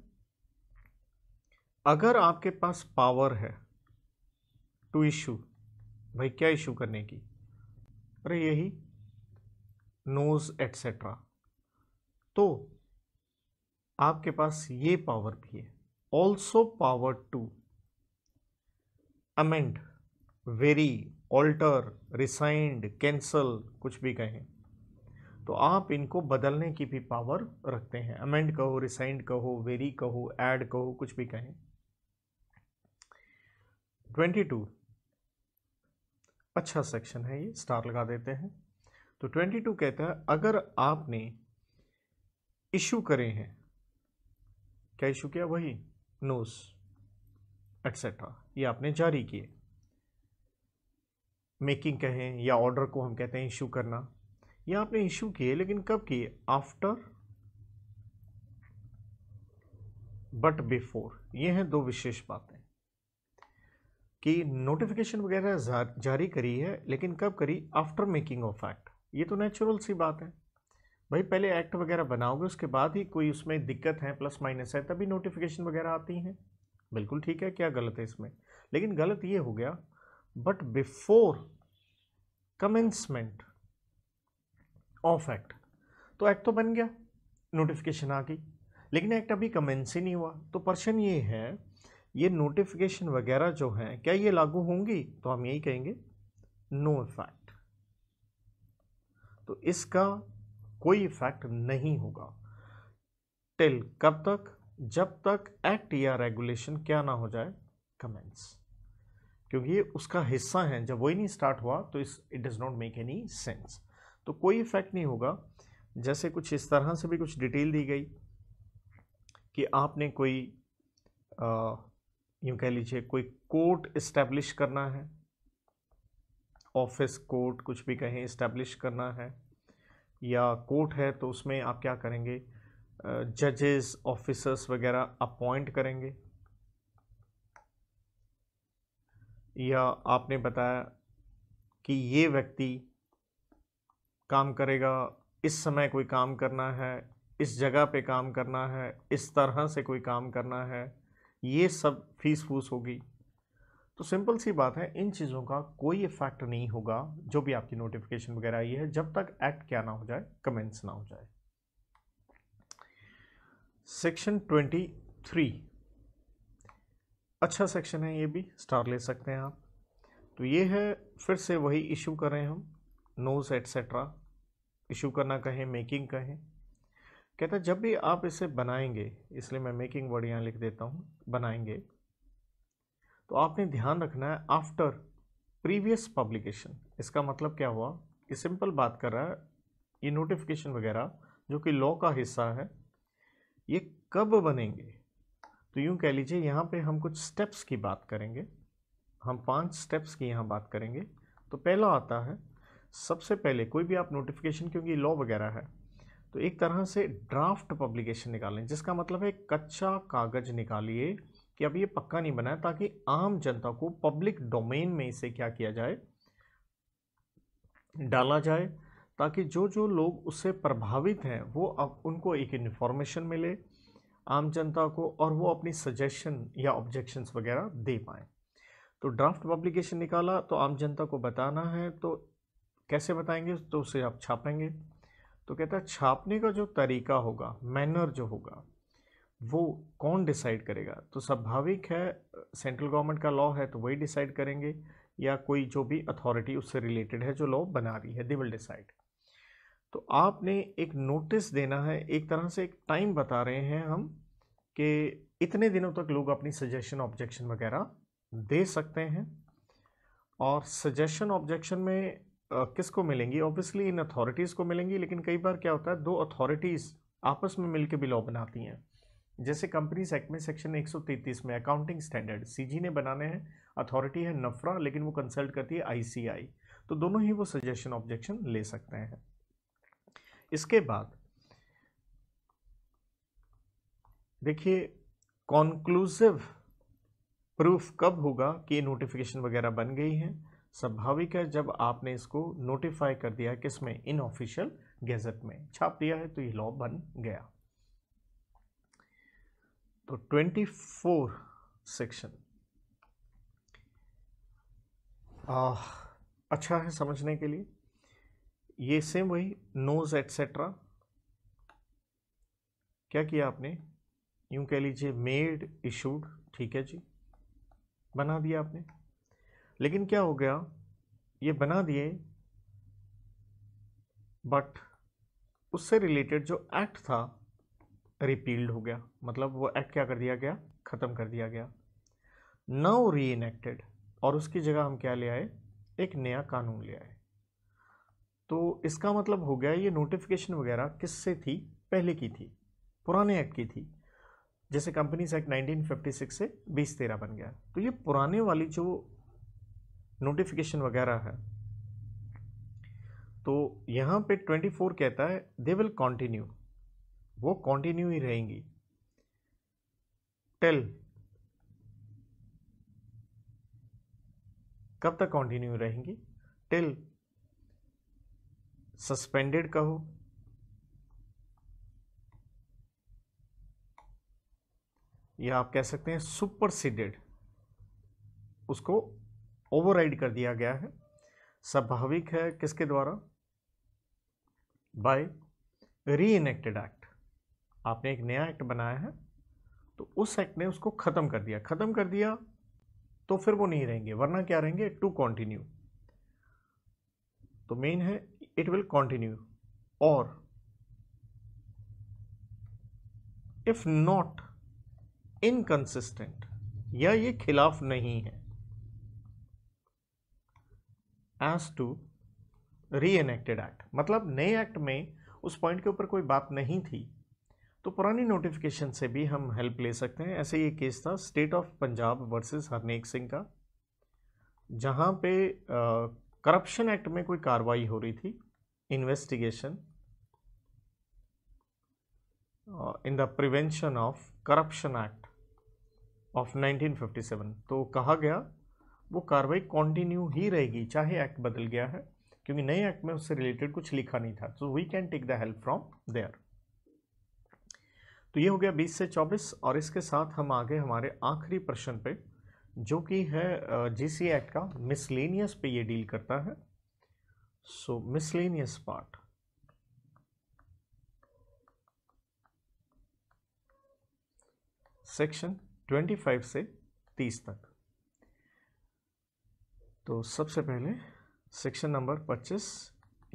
अगर आपके पास पावर है टू इशू भाई क्या इशू करने की अरे यही नोज एट्सेट्रा तो आपके पास ये पावर भी है also power to amend vary alter rescind cancel कुछ भी कहें तो आप इनको बदलने की भी पावर रखते हैं अमेंड कहो रिसाइंड कहो वेरी कहो ऐड कहो कुछ भी कहें ट्वेंटी टू अच्छा सेक्शन है ये स्टार लगा देते हैं तो ट्वेंटी टू कहता है अगर आपने इशू करे हैं क्या इशू किया वही नोस एटसेट्रा ये आपने जारी किए मेकिंग कहें या ऑर्डर को हम कहते हैं इशू करना ये आपने इशू किए लेकिन कब किए आफ्टर बट बिफोर ये हैं दो विशेष बातें कि नोटिफिकेशन वगैरह जारी करी है लेकिन कब करी आफ्टर मेकिंग ऑफ एक्ट ये तो नेचुरल सी बात है भाई पहले एक्ट वगैरह बनाओगे उसके बाद ही कोई उसमें दिक्कत है प्लस माइनस है तभी नोटिफिकेशन वगैरह आती हैं बिल्कुल ठीक है क्या गलत है इसमें लेकिन गलत ये हो गया but before commencement of act तो एक्ट तो बन गया नोटिफिकेशन आ गई लेकिन एक्ट अभी कमेंस ही नहीं हुआ तो प्रश्न ये है ये नोटिफिकेशन वगैरह जो हैं क्या ये लागू होंगी तो हम यही कहेंगे नो इफेक्ट तो इसका कोई इफेक्ट नहीं होगा टिल कब तक जब तक एक्ट या रेगुलेशन क्या ना हो जाए कमेंट्स क्योंकि ये उसका हिस्सा है जब वही नहीं स्टार्ट हुआ तो इस it does not make any sense तो कोई इफेक्ट नहीं होगा जैसे कुछ इस तरह से भी कुछ डिटेल दी गई कि आपने कोई यूं कह लीजिए कोई कोर्ट इस्टेब्लिश करना है ऑफिस कोर्ट कुछ भी कहें इस्टेब्लिश करना है या कोर्ट है तो उसमें आप क्या करेंगे जजेस ऑफिसर्स वगैरह अपॉइंट करेंगे या आपने बताया कि ये व्यक्ति काम करेगा इस समय कोई काम करना है इस जगह पे काम करना है इस तरह से कोई काम करना है ये सब फीस फूस होगी तो सिंपल सी बात है इन चीज़ों का कोई इफेक्ट नहीं होगा जो भी आपकी नोटिफिकेशन वगैरह आई है जब तक एक्ट क्या ना हो जाए कमेंट्स ना हो जाए सेक्शन ट्वेंटी थ्री अच्छा सेक्शन है ये भी स्टार ले सकते हैं आप तो ये है फिर से वही इशू करें हम नोज एट्सेट्रा इशू करना कहें मेकिंग कहें कहता है जब भी आप इसे बनाएंगे इसलिए मैं मेकिंग वर्ड यहाँ लिख देता हूँ बनाएंगे तो आपने ध्यान रखना है आफ्टर प्रीवियस पब्लिकेशन इसका मतलब क्या हुआ कि सिंपल बात कर रहा है ये नोटिफिकेशन वगैरह जो कि लॉ का हिस्सा है ये कब बनेंगे तो यूँ कह लीजिए यहाँ पे हम कुछ स्टेप्स की बात करेंगे हम पांच स्टेप्स की यहाँ बात करेंगे तो पहला आता है सबसे पहले कोई भी आप नोटिफिकेशन क्योंकि लॉ वगैरह है तो एक तरह से ड्राफ्ट पब्लिकेशन निकालें जिसका मतलब है कच्चा कागज़ निकालिए कि अब ये पक्का नहीं बना है ताकि आम जनता को पब्लिक डोमेन में इसे क्या किया जाए डाला जाए ताकि जो जो लोग उससे प्रभावित हैं वो अब उनको एक इन्फॉर्मेशन मिले आम जनता को और वो अपनी सजेशन या ऑब्जेक्शंस वगैरह दे पाए तो ड्राफ्ट पब्लिकेशन निकाला तो आम जनता को बताना है तो कैसे बताएंगे तो उसे आप छापेंगे तो कहता है छापने का जो तरीका होगा मैनर जो होगा वो कौन डिसाइड करेगा तो स्वाभाविक है सेंट्रल गवर्नमेंट का लॉ है तो वही डिसाइड करेंगे या कोई जो भी अथॉरिटी उससे रिलेटेड है जो लॉ बना रही है दे विल डिसाइड तो आपने एक नोटिस देना है एक तरह से एक टाइम बता रहे हैं हम कि इतने दिनों तक लोग अपनी सजेशन ऑब्जेक्शन वगैरह दे सकते हैं और सजेशन ऑब्जेक्शन में किसको मिलेंगी ऑब्वियसली इन अथॉरिटीज़ को मिलेंगी लेकिन कई बार क्या होता है दो अथॉरिटीज़ आपस में मिलकर के लॉ बनाती हैं जैसे कंपनीज एक्ट में सेक्शन 133 में अकाउंटिंग स्टैंडर्ड सीजी ने बनाने हैं अथॉरिटी है नफरा लेकिन वो कंसल्ट करती है आईसीआई तो दोनों ही वो सजेशन ऑब्जेक्शन ले सकते हैं इसके बाद देखिए कॉन्क्लूसिव प्रूफ कब होगा कि ये नोटिफिकेशन वगैरह बन गई है स्वाभाविक है जब आपने इसको नोटिफाई कर दिया किस में इन ऑफिशियल गैजेट में छाप दिया है तो ये लॉ बन गया तो 24 सेक्शन अच्छा है समझने के लिए ये सेम वही नोज एटसेट्रा क्या किया आपने यूं कह लीजिए मेड इशूड ठीक है जी बना दिया आपने लेकिन क्या हो गया ये बना दिए बट उससे रिलेटेड जो एक्ट था रिपील्ड हो गया मतलब वो एक्ट क्या कर दिया गया ख़त्म कर दिया गया नाउ री एनेक्टेड और उसकी जगह हम क्या ले आए एक नया कानून ले आए तो इसका मतलब हो गया ये नोटिफिकेशन वगैरह किससे थी पहले की थी पुराने एक्ट की थी जैसे कंपनीज एक्ट 1956 से बीस तेरह बन गया तो ये पुराने वाली जो नोटिफिकेशन वगैरह है तो यहाँ पे 24 कहता है दे विल कंटिन्यू वो कंटिन्यू ही रहेंगी टेल कब तक कंटिन्यू रहेंगी टिल सस्पेंडेड कहो या आप कह सकते हैं सुपरसीडेड उसको ओवरराइड कर दिया गया है स्वाभाविक है किसके द्वारा बाय री इनेक्टेड एक्ट आपने एक नया एक्ट बनाया है तो उस एक्ट ने उसको ख़त्म कर दिया ख़त्म कर दिया तो फिर वो नहीं रहेंगे वरना क्या रहेंगे टू कॉन्टिन्यू तो मेन है इट विल कॉन्टिन्यू और इफ नॉट इनकंसिस्टेंट या ये खिलाफ नहीं है as to reenacted act मतलब नए एक्ट में उस पॉइंट के ऊपर कोई बात नहीं थी तो पुरानी नोटिफिकेशन से भी हम हेल्प ले सकते हैं ऐसे ये केस था state of Punjab versus Harnek Singh का जहाँ पे करप्शन एक्ट में कोई कार्रवाई हो रही थी investigation in the prevention of corruption act of 1957 तो कहा गया वो कार्रवाई कॉन्टिन्यू ही रहेगी चाहे एक्ट बदल गया है क्योंकि नए एक्ट में उससे रिलेटेड कुछ लिखा नहीं था so we can take the help from there तो ये हो गया 20 से 24 और इसके साथ हम आगे हमारे आखिरी प्रश्न पे जो कि है जीसी एक्ट का मिसलेनियस पे ये डील करता है सो मिसलेनियस पार्ट सेक्शन 25 से 30 तक तो सबसे पहले सेक्शन नंबर 25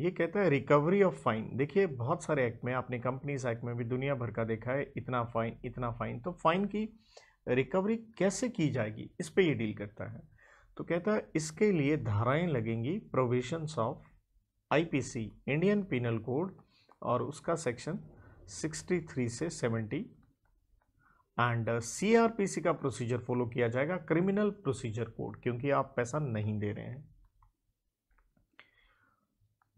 ये कहता है रिकवरी ऑफ फाइन देखिए बहुत सारे एक्ट में आपने कंपनीज एक्ट में भी दुनिया भर का देखा है इतना फाइन इतना फाइन तो फाइन की रिकवरी कैसे की जाएगी इस पर ये डील करता है तो कहता है इसके लिए धाराएं लगेंगी provisions of IPC Indian penal code और उसका सेक्शन 63 से सेवेंटी एंड सीआरपीसी का प्रोसीजर फॉलो किया जाएगा क्रिमिनल प्रोसीजर कोड क्योंकि आप पैसा नहीं दे रहे हैं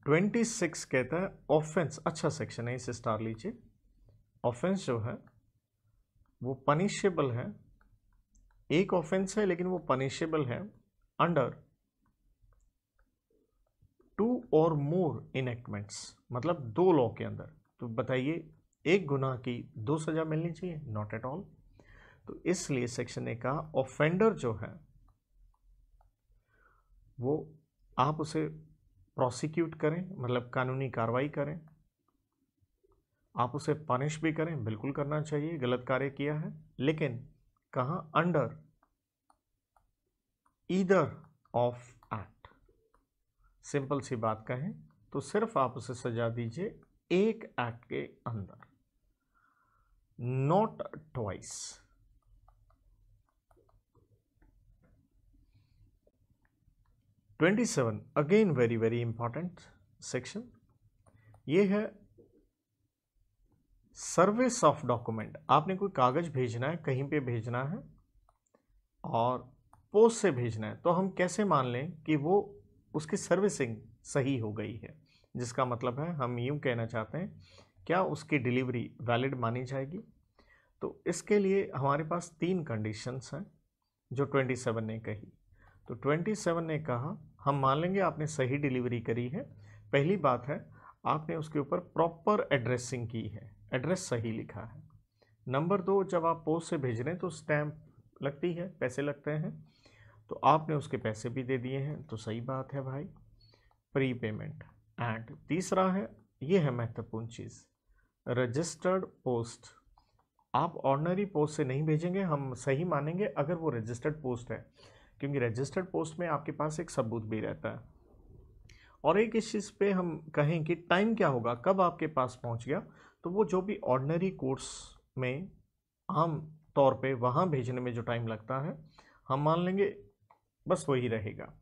26 कहता है ऑफेंस अच्छा सेक्शन है इसे स्टार लीजिए ऑफेंस जो है वो पनिशेबल है एक ऑफेंस है लेकिन वो पनिशेबल है अंडर टू और मोर इनेक्टमेंट्स मतलब दो लॉ के अंदर तो बताइए एक गुना की दो सज़ा मिलनी चाहिए नॉट एट ऑल तो इसलिए सेक्शन ने कहा ऑफेंडर जो है वो आप उसे प्रोसिक्यूट करें मतलब कानूनी कार्रवाई करें आप उसे पनिश भी करें बिल्कुल करना चाहिए गलत कार्य किया है लेकिन कहा under either of act simple सी बात कहें तो सिर्फ आप उसे सजा दीजिए एक एक्ट के अंदर not twice twenty seven again very very important section ये है सर्विस ऑफ डॉक्यूमेंट आपने कोई कागज भेजना है कहीं पे भेजना है और पोस्ट से भेजना है तो हम कैसे मान लें कि वो उसकी सर्विसिंग सही हो गई है जिसका मतलब है हम यूं कहना चाहते हैं क्या उसकी डिलीवरी वैलिड मानी जाएगी तो इसके लिए हमारे पास तीन कंडीशंस हैं जो 27 ने कही तो 27 ने कहा हम मान लेंगे आपने सही डिलीवरी करी है पहली बात है आपने उसके ऊपर प्रॉपर एड्रेसिंग की है एड्रेस सही लिखा है नंबर दो जब आप पोस्ट से भेज रहे हैं तो स्टैम्प लगती है पैसे लगते हैं तो आपने उसके पैसे भी दे दिए हैं तो सही बात है भाई प्री पेमेंट एंड तीसरा है ये है महत्वपूर्ण चीज़ रजिस्टर्ड पोस्ट आप ऑर्डनरी पोस्ट से नहीं भेजेंगे हम सही मानेंगे अगर वो रजिस्टर्ड पोस्ट है क्योंकि रजिस्टर्ड पोस्ट में आपके पास एक सबूत भी रहता है और एक इस चीज़ पे हम कहें कि टाइम क्या होगा कब आपके पास पहुंच गया तो वो जो भी ऑर्डनरी कोर्स में आम तौर पे वहाँ भेजने में जो टाइम लगता है हम मान लेंगे बस वही रहेगा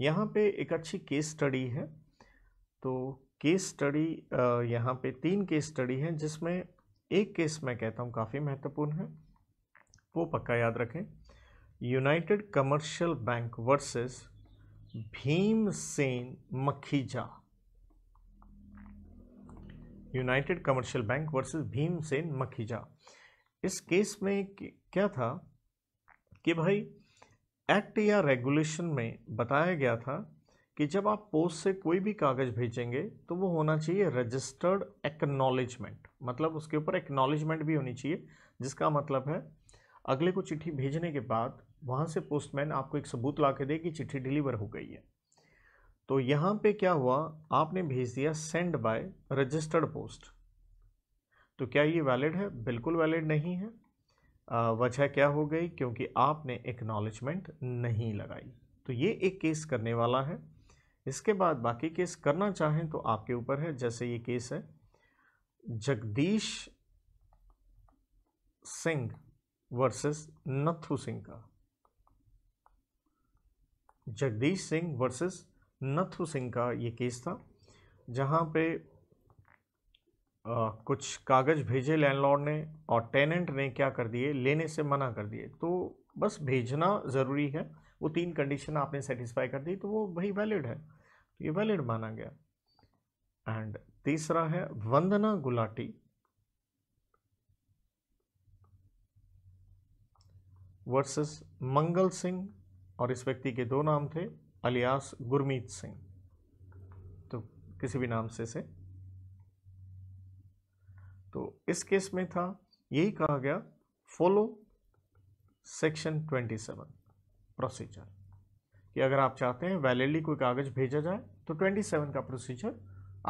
यहाँ पे एक अच्छी केस स्टडी है तो केस स्टडी यहाँ पे तीन केस स्टडी हैं जिसमें एक केस मैं कहता हूँ काफ़ी महत्वपूर्ण है वो पक्का याद रखें United Commercial Bank versus Sen Makhija United Commercial Bank versus Sen Makhija इस केस में क्या था कि भाई एक्ट या रेगुलेशन में बताया गया था कि जब आप पोस्ट से कोई भी कागज़ भेजेंगे तो वो होना चाहिए रजिस्टर्ड एक्नॉलेजमेंट मतलब उसके ऊपर एक्नॉलेजमेंट भी होनी चाहिए जिसका मतलब है अगले को चिट्ठी भेजने के बाद वहाँ से पोस्टमैन आपको एक सबूत ला के दे कि चिट्ठी डिलीवर हो गई है तो यहाँ पे क्या हुआ आपने भेज दिया सेंड बाय रजिस्टर्ड पोस्ट तो क्या ये वैलिड है बिल्कुल वैलिड नहीं है वजह क्या हो गई क्योंकि आपने एक्नॉलेजमेंट नहीं लगाई तो ये एक केस करने वाला है इसके बाद बाकी केस करना चाहें तो आपके ऊपर है जैसे ये केस है जगदीश सिंह वर्सेस नथु सिंह का जगदीश सिंह वर्सेस नथु सिंह का ये केस था जहां पे आ, कुछ कागज़ भेजे लैंडलॉर्ड ने और टेनेंट ने क्या कर दिए लेने से मना कर दिए तो बस भेजना ज़रूरी है वो तीन कंडीशन आपने सेटिस्फाई कर दी तो वो भाई वैलिड है तो ये वैलिड माना गया एंड तीसरा है वंदना गुलाटी वर्सेस मंगल सिंह और इस व्यक्ति के दो नाम थे अलियास गुरमीत सिंह तो किसी भी नाम से से तो इस केस में था यही कहा गया follow section twenty seven procedure कि अगर आप चाहते हैं वैलिडली कोई कागज़ भेजा जाए तो 27 का प्रोसीजर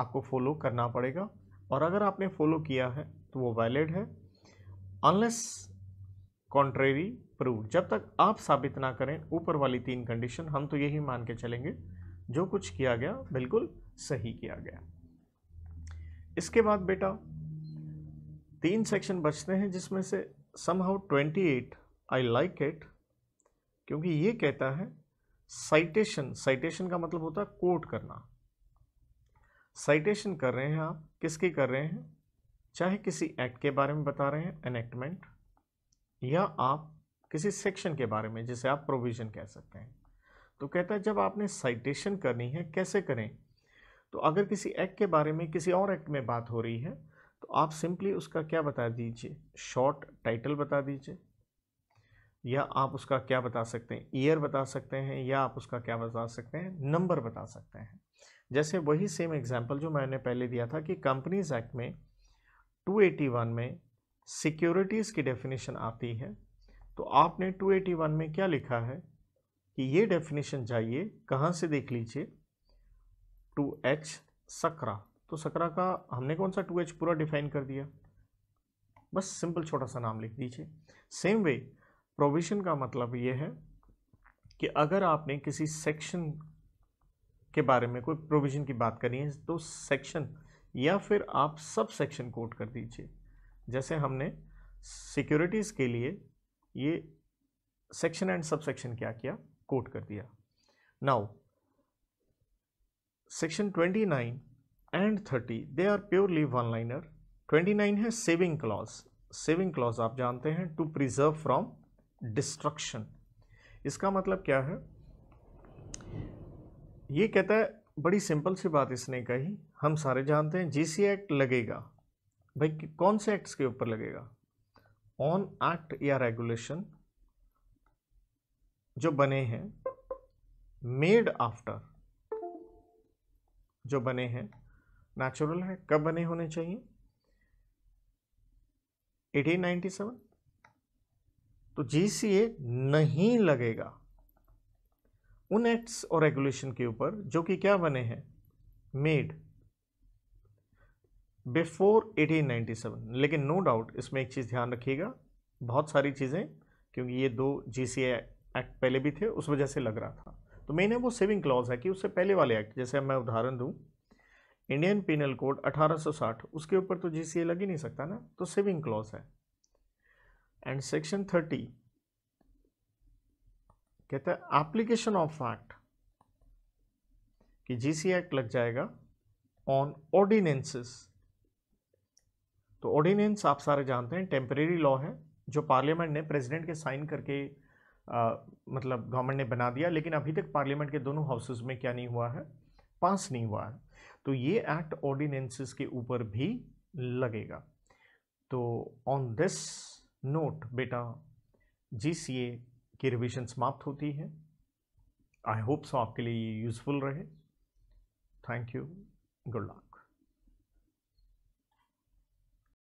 आपको फॉलो करना पड़ेगा और अगर आपने फॉलो किया है तो वो वैलिड है अनलेस कॉन्ट्रेरी प्रूव जब तक आप साबित ना करें ऊपर वाली तीन कंडीशन हम तो यही मान के चलेंगे जो कुछ किया गया बिल्कुल सही किया गया इसके बाद बेटा तीन सेक्शन बचते हैं जिसमें से somehow twenty eight I like it क्योंकि ये कहता है साइटेशन साइटेशन का मतलब होता है कोट करना साइटेशन कर रहे हैं आप किसकी कर रहे हैं चाहे किसी एक्ट के बारे में बता रहे हैं एनेक्टमेंट या आप किसी सेक्शन के बारे में जिसे आप प्रोविज़न कह सकते हैं तो कहता है जब आपने साइटेशन करनी है कैसे करें तो अगर किसी एक्ट के बारे में किसी और एक्ट में बात हो रही है तो आप सिंपली उसका क्या बता दीजिए शॉर्ट टाइटल बता दीजिए या आप उसका क्या बता सकते हैं ईयर बता सकते हैं या आप उसका क्या बता सकते हैं नंबर बता सकते हैं जैसे वही सेम एग्जांपल जो मैंने पहले दिया था कि कंपनीज एक्ट में 281 में सिक्योरिटीज़ की डेफिनेशन आती है तो आपने 281 में क्या लिखा है कि ये डेफिनेशन चाहिए कहाँ से देख लीजिए टू एच सकरा तो सकरा का हमने कौन सा एच पूरा डिफाइन कर दिया बस सिंपल छोटा सा नाम लिख दीजिए सेम वे प्रोविज़न का मतलब ये है कि अगर आपने किसी सेक्शन के बारे में कोई प्रोविज़न की बात करनी है तो सेक्शन या फिर आप सब सेक्शन कोट कर दीजिए जैसे हमने सिक्योरिटीज़ के लिए ये सेक्शन एंड सब सेक्शन क्या किया कोट कर दिया now section 29 and 30 they are purely one liner 29 है सेविंग क्लॉज सेविंग क्लॉज आप जानते हैं टू प्रिजर्व फ्रॉम डिस्ट्रक्शन इसका मतलब क्या है ये कहता है बड़ी सिंपल सी बात इसने कही हम सारे जानते हैं जीसी एक्ट लगेगा भाई कौन से एक्ट्स के ऊपर लगेगा ऑन एक्ट या रेगुलेशन जो बने हैं मेड आफ्टर जो बने हैं नेचुरल है कब बने होने चाहिए 1897 तो जीसीए नहीं लगेगा उन एक्ट्स और रेगुलेशन के ऊपर जो कि क्या बने हैं मेड बिफोर 1897 लेकिन नो no डाउट इसमें एक चीज़ ध्यान रखिएगा बहुत सारी चीज़ें क्योंकि ये दो जी सी एक्ट पहले भी थे उस वजह से लग रहा था तो मेन है वो सेविंग क्लॉज है कि उससे पहले वाले एक्ट जैसे मैं उदाहरण दूं इंडियन पिनल कोड 1860 उसके ऊपर तो जी लग ही नहीं सकता ना तो सेविंग क्लॉज है एंड सेक्शन थर्टी कहता है एप्लीकेशन ऑफ एक्ट कि जीसी एक्ट लग जाएगा ऑन ऑर्डिनेंसेस तो ऑर्डिनेंस आप सारे जानते हैं टेम्परेरी लॉ है जो पार्लियामेंट ने प्रेसिडेंट के साइन करके आ, मतलब गवर्नमेंट ने बना दिया लेकिन अभी तक पार्लियामेंट के दोनों हाउसेज में क्या नहीं हुआ है पास नहीं हुआ है तो ये एक्ट ऑर्डिनेंसेस के ऊपर भी लगेगा तो ऑन दिस नोट बेटा जी सी ए की रिविजन समाप्त होती है आई होप सो आपके लिए यूज़फुल रहे थैंक यू गुड लक